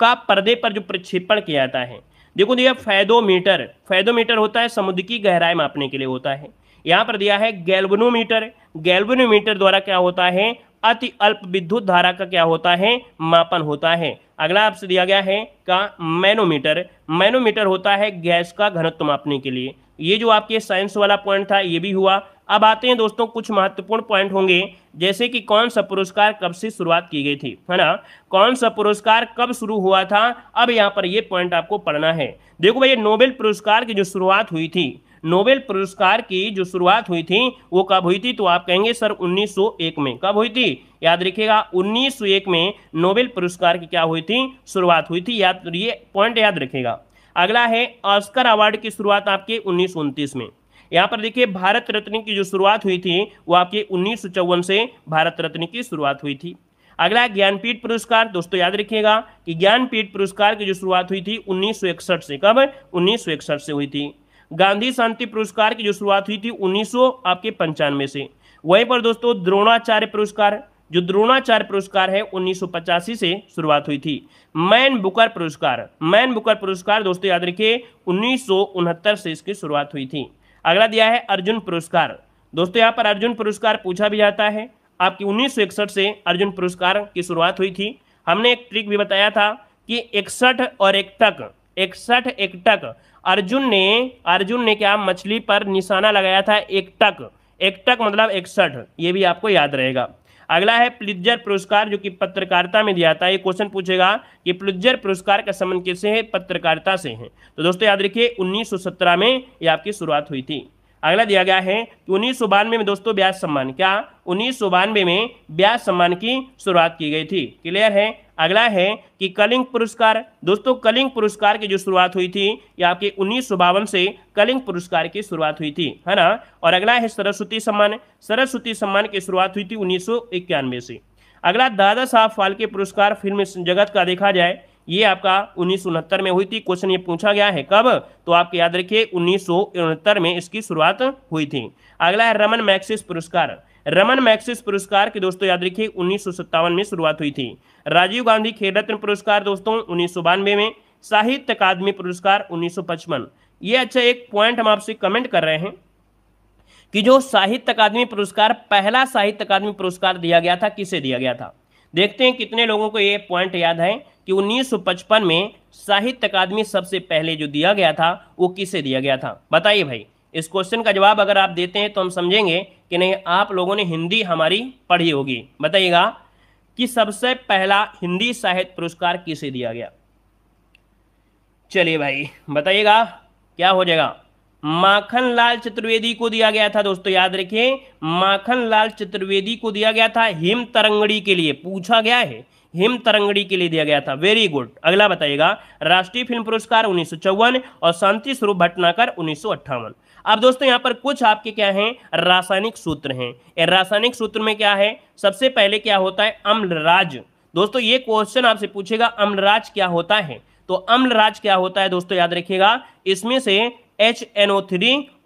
का पर्दे पर जो प्रक्षेपण किया जाता है देखो दिया फैदोमीटर फैदोमीटर होता है समुद्र की गहराई मापने के लिए होता है यहाँ पर दिया है गैल्वनोमीटर गैल्वनोमीटर द्वारा क्या होता है अति अल्प विद्युत धारा का क्या होता है मापन होता है अगला आपसे दिया गया है का मैनोमीटर मैनोमीटर होता है गैस का घनत्व मापने के लिए ये जो आपके साइंस वाला पॉइंट था ये भी हुआ अब आते हैं दोस्तों कुछ महत्वपूर्ण पॉइंट होंगे जैसे कि कौन सा पुरस्कार कब से शुरुआत की गई थी है ना कौन सा पुरस्कार कब शुरू हुआ था अब यहाँ पर ये पॉइंट आपको पढ़ना है देखो भाई नोबेल पुरस्कार की जो शुरुआत हुई थी नोबेल पुरस्कार की जो शुरुआत हुई थी वो कब हुई थी तो आप कहेंगे सर 1901 में कब हुई थी याद रखिएगा 1901 में नोबेल पुरस्कार की क्या हुई थी शुरुआत हुई थी याद ये पॉइंट याद रखेगा अगला है ऑस्कर अवार्ड की शुरुआत आपके उन्नीस में यहाँ पर देखिए भारत रत्न की जो शुरुआत हुई थी वो आपके उन्नीस से भारत रत्न की शुरुआत हुई थी अगला ज्ञानपीठ पुरस्कार दोस्तों याद रखिएगा कि ज्ञानपीठ पुरस्कार की जो शुरुआत हुई थी उन्नीस से कब उन्नीस से हुई थी गांधी शांति पुरस्कार की जो शुरुआत हुई थी उन्नीस आपके पंचानवे से वहीं पर दोस्तों द्रोणाचार्य पुरस्कार जो द्रोणाचार्य पुरस्कार है उन्नीस से शुरुआत हुई थी मैन बुकर पुरस्कार मैन बुकर पुरस्कार दोस्तों याद रखिए उन्नीस से इसकी शुरुआत हुई थी अगला दिया है अर्जुन पुरस्कार दोस्तों यहाँ पर अर्जुन पुरस्कार पूछा भी जाता है आपकी उन्नीस से अर्जुन पुरस्कार की शुरुआत हुई थी हमने एक ट्रिक भी बताया था कि इकसठ और एकटक इकसठ एकटक अर्जुन ने अर्जुन ने क्या मछली पर निशाना लगाया था एकटक एकटक मतलब इकसठ ये भी आपको याद रहेगा अगला है प्लिजर पुरस्कार जो कि पत्रकारिता में दिया था ये क्वेश्चन पूछेगा कि प्लिजर पुरस्कार का संबंध किससे है पत्रकारिता से है तो दोस्तों याद रखिए 1917 में ये आपकी शुरुआत हुई थी अगला दिया गया है कि उन्नीस में दोस्तों ब्याज सम्मान क्या उन्नीस में ब्याज सम्मान की शुरुआत की गई थी क्लियर है अगला है कि कलिंग पुरस्कार दोस्तों कलिंग पुरस्कार की जो शुरुआत हुई थी ये आपके उन्नीस से कलिंग पुरस्कार की शुरुआत हुई थी है ना और अगला है सरस्वती सम्मान सरस्वती सम्मान की शुरुआत हुई थी उन्नीस से अगला दादा साहब फाल्के पुरस्कार फिल्म जगत का देखा जाए ये आपका उन्नीस में हुई थी क्वेश्चन ये पूछा गया है कब तो आप याद रखिए उन्नीस में इसकी शुरुआत हुई थी अगला है रमन मैक्सिस पुरस्कार रमन मैक्सिस पुरस्कार की दोस्तों याद रखिए उन्नीस में शुरुआत हुई थी राजीव गांधी खेल रत्न पुरस्कार दोस्तों उन्नीस में साहित्य अकादमी पुरस्कार उन्नीस ये अच्छा एक पॉइंट हम आपसे कमेंट कर रहे हैं कि जो साहित्य अकादमी पुरस्कार पहला साहित्य अकादमी पुरस्कार दिया गया था किसे दिया गया था देखते हैं कितने लोगों को ये पॉइंट याद है कि 1955 में साहित्य अकादमी सबसे पहले जो दिया गया था वो किसे दिया गया था बताइए भाई इस क्वेश्चन का जवाब अगर आप देते हैं तो हम समझेंगे कि नहीं आप लोगों ने हिंदी हमारी पढ़ी होगी बताइएगा कि सबसे पहला हिंदी साहित्य पुरस्कार किसे दिया गया चलिए भाई बताइएगा क्या हो जाएगा माखन लाल चतुर्वेदी को दिया गया था दोस्तों याद रखिए माखन लाल चतुर्वेदी को दिया गया था हिम तरंगड़ी के लिए पूछा गया है हिम तरंगड़ी के लिए दिया गया था वेरी गुड अगला बताइएगा राष्ट्रीय फिल्म पुरस्कार उन्नीस और शांति स्वरूप भटनाकर उन्नीस अब दोस्तों यहाँ पर कुछ आपके क्या हैं रासायनिक सूत्र हैं रासायनिक सूत्र में क्या है सबसे पहले क्या होता है अम्लराज दोस्तों ये क्वेश्चन आपसे पूछेगा अम्लराज क्या होता है तो अम्लराज क्या होता है दोस्तों याद रखिएगा इसमें से एच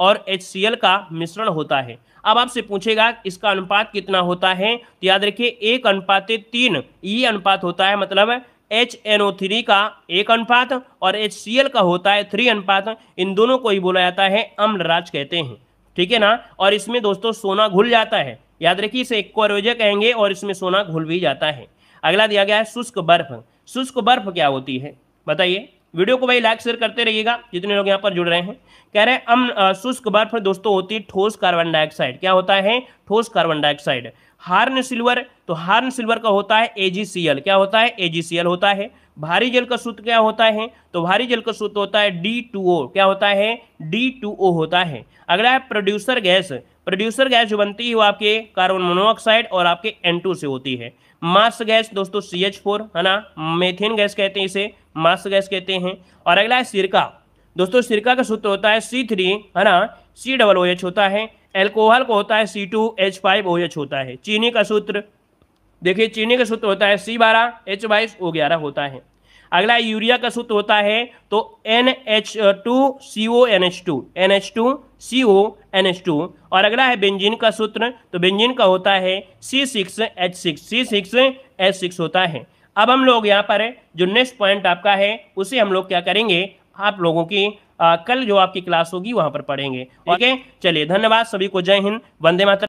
और एच का मिश्रण होता है अब आपसे पूछेगा इसका अनुपात कितना होता है तो याद रखिए एक अनुपात तीन ये अनुपात होता है मतलब एच एन ओ थ्री का एक अनुपात और एच सी एल का होता है थ्री अनुपात इन दोनों को ही बोला जाता है अम्लराज कहते हैं ठीक है ना और इसमें दोस्तों सोना घुल जाता है याद रखिए इसे एक्वारोजा कहेंगे और इसमें सोना घुल भी जाता है अगला दिया गया है शुष्क बर्फ शुष्क बर्फ क्या होती है बताइए वीडियो को भाई लाइक शेयर करते रहिएगा जितने लोग यहाँ पर जुड़ रहे हैं कह रहे हैं अम्ल शुष्क बर्फ दोस्तों होती है ठोस कार्बन डाइऑक्साइड क्या होता है ठोस कार्बन डाइऑक्साइड हार्न सिल्वर तो हार्न सिल्वर का होता है एजीसीएल क्या होता है एजीसीएल होता है भारी जल का सूत्र क्या होता है तो भारी जल का सूत्र होता है डी टू ओ क्या होता है डी टू ओ होता है अगला है प्रोड्यूसर गैस प्रोड्यूसर गैस जो बनती है वो आपके कार्बन मोनोऑक्साइड और आपके एन से होती है मास गैस दोस्तों सी एच फोर है ना मेथेन गैस कहते हैं इसे मास गैस कहते हैं और अगला है सिरका दोस्तों सिरका का सूत्र होता है सी थ्री है ना सी डबल ओ एच होता है एल्कोहल को होता है C two H five O H होता है चीनी का सूत्र देखिए चीनी का सूत्र होता है सी बारह एच बाईस ओ ग्यारह होता है अगला यूरिया का सूत्र होता है तो N H two C O N H two N H two C O N H two और अगला है बेंजीन का सूत्र तो बेंजीन का होता है C six H six C six H six होता है अब हम लोग यहाँ पर जो नेक्स्ट पॉइंट आपका है उसे हम लोग क्या करेंगे आप लोगों की आ, कल जो आपकी क्लास होगी वहां पर पढ़ेंगे ठीक है चलिए धन्यवाद सभी को जय हिंद वंदे मातर